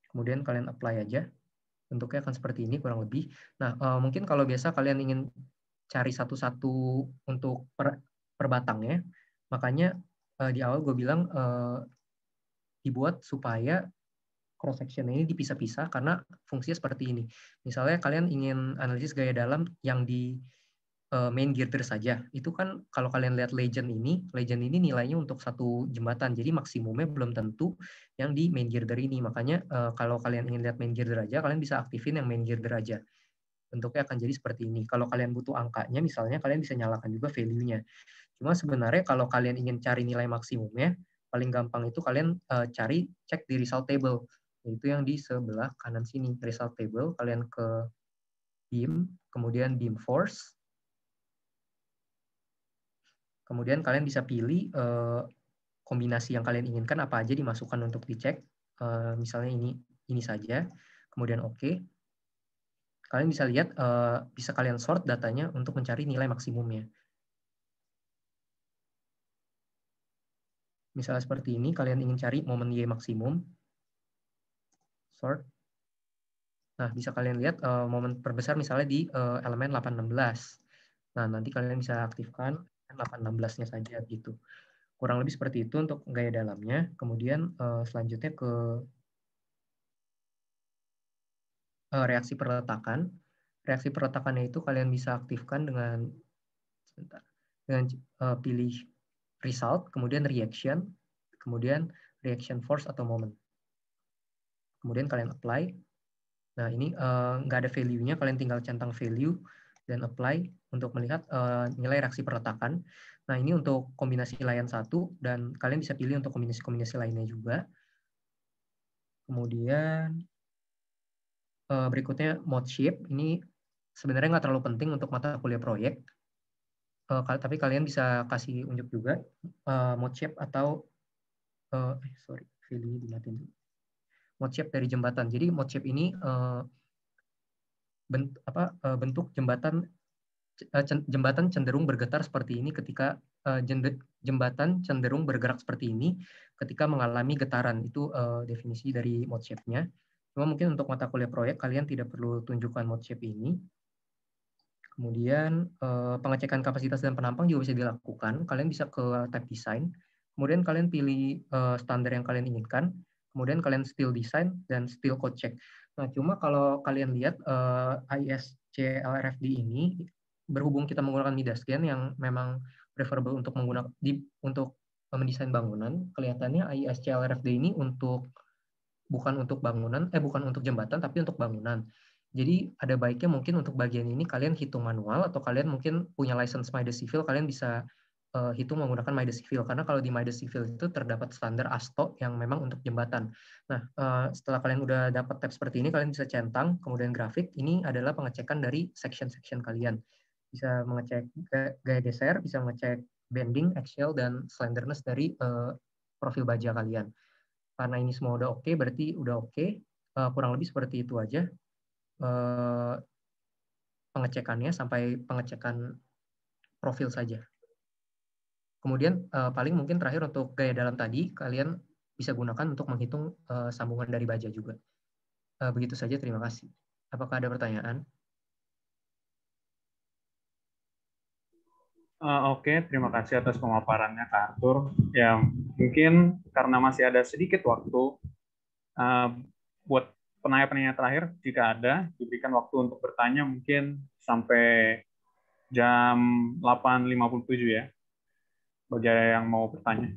Kemudian kalian apply aja. Bentuknya akan seperti ini kurang lebih. Nah uh, mungkin kalau biasa kalian ingin cari satu-satu untuk per, per batangnya Makanya uh, di awal gue bilang uh, dibuat supaya cross section ini dipisah-pisah karena fungsinya seperti ini. Misalnya kalian ingin analisis gaya dalam yang di uh, main girder saja, itu kan kalau kalian lihat legend ini, legend ini nilainya untuk satu jembatan, jadi maksimumnya belum tentu yang di main girder ini. Makanya uh, kalau kalian ingin lihat main girder aja, kalian bisa aktifin yang main girder aja. Bentuknya akan jadi seperti ini. Kalau kalian butuh angkanya, misalnya kalian bisa nyalakan juga value-nya. Cuma sebenarnya kalau kalian ingin cari nilai maksimumnya, paling gampang itu kalian uh, cari cek di result table, itu yang di sebelah kanan sini. Result table, kalian ke beam, kemudian beam force, kemudian kalian bisa pilih uh, kombinasi yang kalian inginkan apa aja dimasukkan untuk dicek. Uh, misalnya ini ini saja, kemudian oke. Okay kalian bisa lihat, uh, bisa kalian sort datanya untuk mencari nilai maksimumnya. misalnya seperti ini, kalian ingin cari momen Y maksimum, sort. Nah, bisa kalian lihat uh, momen terbesar misalnya di uh, elemen 816. Nah, nanti kalian bisa aktifkan 816-nya saja gitu. Kurang lebih seperti itu untuk gaya dalamnya. Kemudian uh, selanjutnya ke uh, reaksi perletakan. Reaksi perletakannya itu kalian bisa aktifkan dengan dengan uh, pilih result, kemudian reaction, kemudian reaction force atau moment. Kemudian kalian apply. Nah, ini eh, nggak uh, ada value-nya, kalian tinggal centang value dan apply untuk melihat uh, nilai reaksi perletakan. Nah, ini untuk kombinasi layan satu dan kalian bisa pilih untuk kombinasi-kombinasi lainnya juga. Kemudian uh, berikutnya mode shape. Ini sebenarnya nggak terlalu penting untuk mata kuliah proyek uh, tapi kalian bisa kasih unjuk juga uh, mode shape atau uh, sorry filenya dimatiin dulu mode shape dari jembatan jadi mode shape ini uh, bent, apa, uh, bentuk jembatan jembatan cenderung bergetar seperti ini ketika jembatan cenderung bergerak seperti ini ketika mengalami getaran itu definisi dari mode shape-nya. Cuma mungkin untuk mata kuliah proyek kalian tidak perlu tunjukkan mode shape ini Kemudian eh, pengecekan kapasitas dan penampang juga bisa dilakukan. Kalian bisa ke tab design. Kemudian kalian pilih eh, standar yang kalian inginkan. Kemudian kalian still design dan still code check. Nah, cuma kalau kalian lihat eh, ISC LRFD ini berhubung kita menggunakan midas midascan yang memang preferable untuk menggunakan untuk mendesain bangunan, kelihatannya ISC LRFD ini untuk bukan untuk bangunan, eh bukan untuk jembatan tapi untuk bangunan. Jadi ada baiknya mungkin untuk bagian ini kalian hitung manual atau kalian mungkin punya license Midas Civil, kalian bisa uh, hitung menggunakan Midas Civil. Karena kalau di Midas Civil itu terdapat standar ASTO yang memang untuk jembatan. Nah, uh, setelah kalian udah dapat tab seperti ini, kalian bisa centang, kemudian grafik. Ini adalah pengecekan dari section-section kalian. Bisa mengecek gaya geser, bisa mengecek bending, axial, dan slenderness dari uh, profil baja kalian. Karena ini semua udah oke, okay, berarti udah oke. Okay. kurang lebih seperti itu aja. Eh, pengecekannya sampai pengecekan profil saja. Kemudian eh, paling mungkin terakhir untuk gaya dalam tadi kalian bisa gunakan untuk menghitung eh, sambungan dari baja juga. begitu saja terima kasih. Apakah ada pertanyaan? Uh, Oke, okay. terima kasih atas pemaparannya Kak Arthur. Ya, mungkin karena masih ada sedikit waktu, uh, buat penanya-penanya terakhir jika ada diberikan waktu untuk bertanya mungkin sampai jam 8.57 ya bagi yang mau bertanya.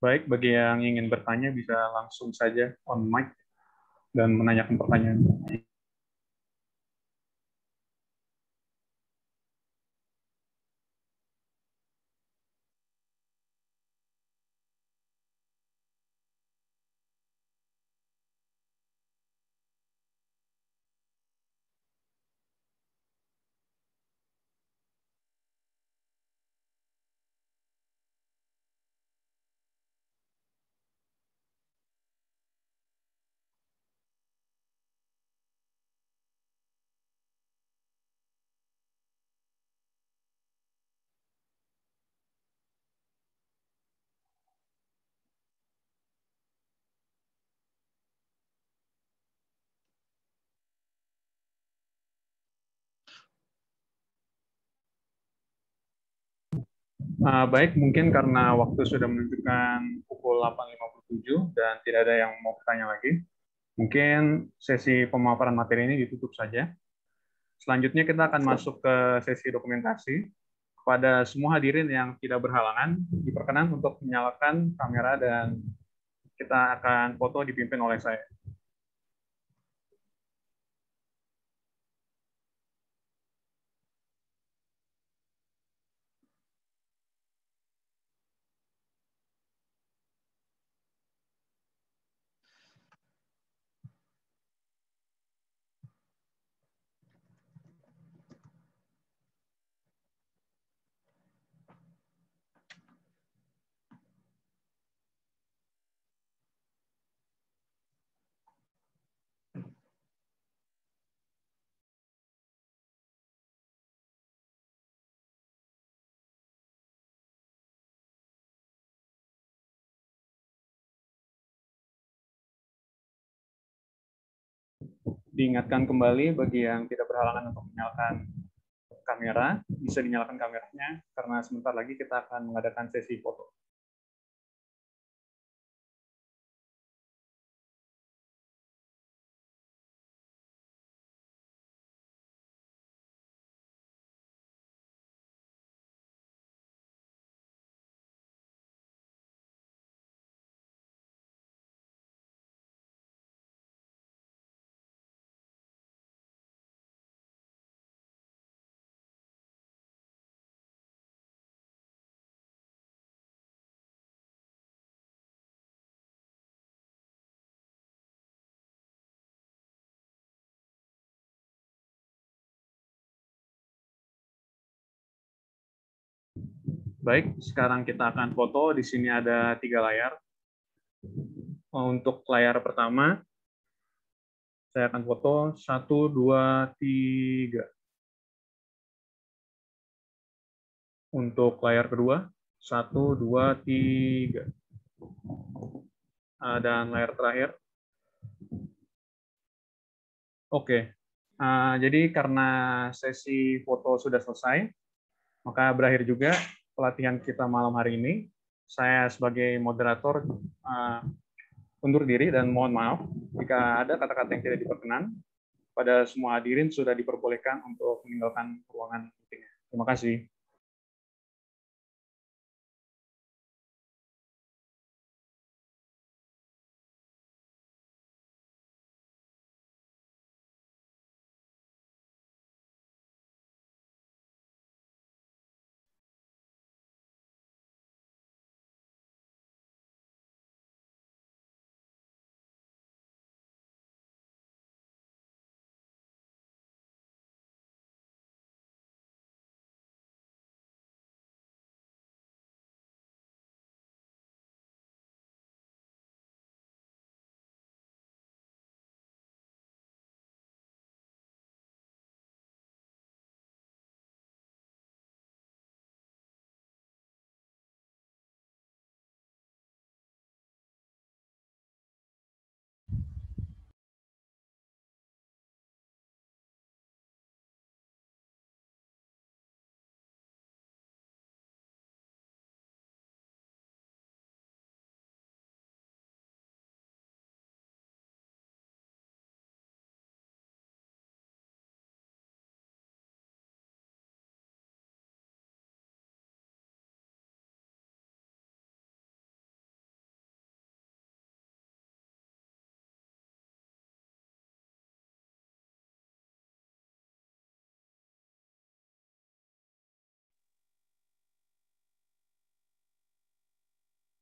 Baik, bagi yang ingin bertanya bisa langsung saja on mic dan menanyakan pertanyaan. Uh, baik, mungkin karena waktu sudah menunjukkan pukul 8.57 dan tidak ada yang mau bertanya lagi, mungkin sesi pemaparan materi ini ditutup saja. Selanjutnya kita akan masuk ke sesi dokumentasi. Kepada semua hadirin yang tidak berhalangan, diperkenan untuk menyalakan kamera dan kita akan foto dipimpin oleh saya. diingatkan kembali bagi yang tidak berhalangan untuk menyalakan kamera, bisa dinyalakan kameranya karena sebentar lagi kita akan mengadakan sesi foto. Baik, sekarang kita akan foto. Di sini ada tiga layar. Oh, untuk layar pertama, saya akan foto satu, dua, tiga. Untuk layar kedua, satu, dua, tiga. Ah, dan layar terakhir. Oke, ah, jadi karena sesi foto sudah selesai, maka berakhir juga pelatihan kita malam hari ini. Saya sebagai moderator uh, undur diri dan mohon maaf jika ada kata-kata yang tidak diperkenan. Pada semua hadirin sudah diperbolehkan untuk meninggalkan ruangan meetingnya. Terima kasih.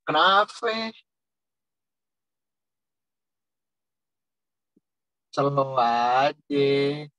Kenapa? Selalu aja.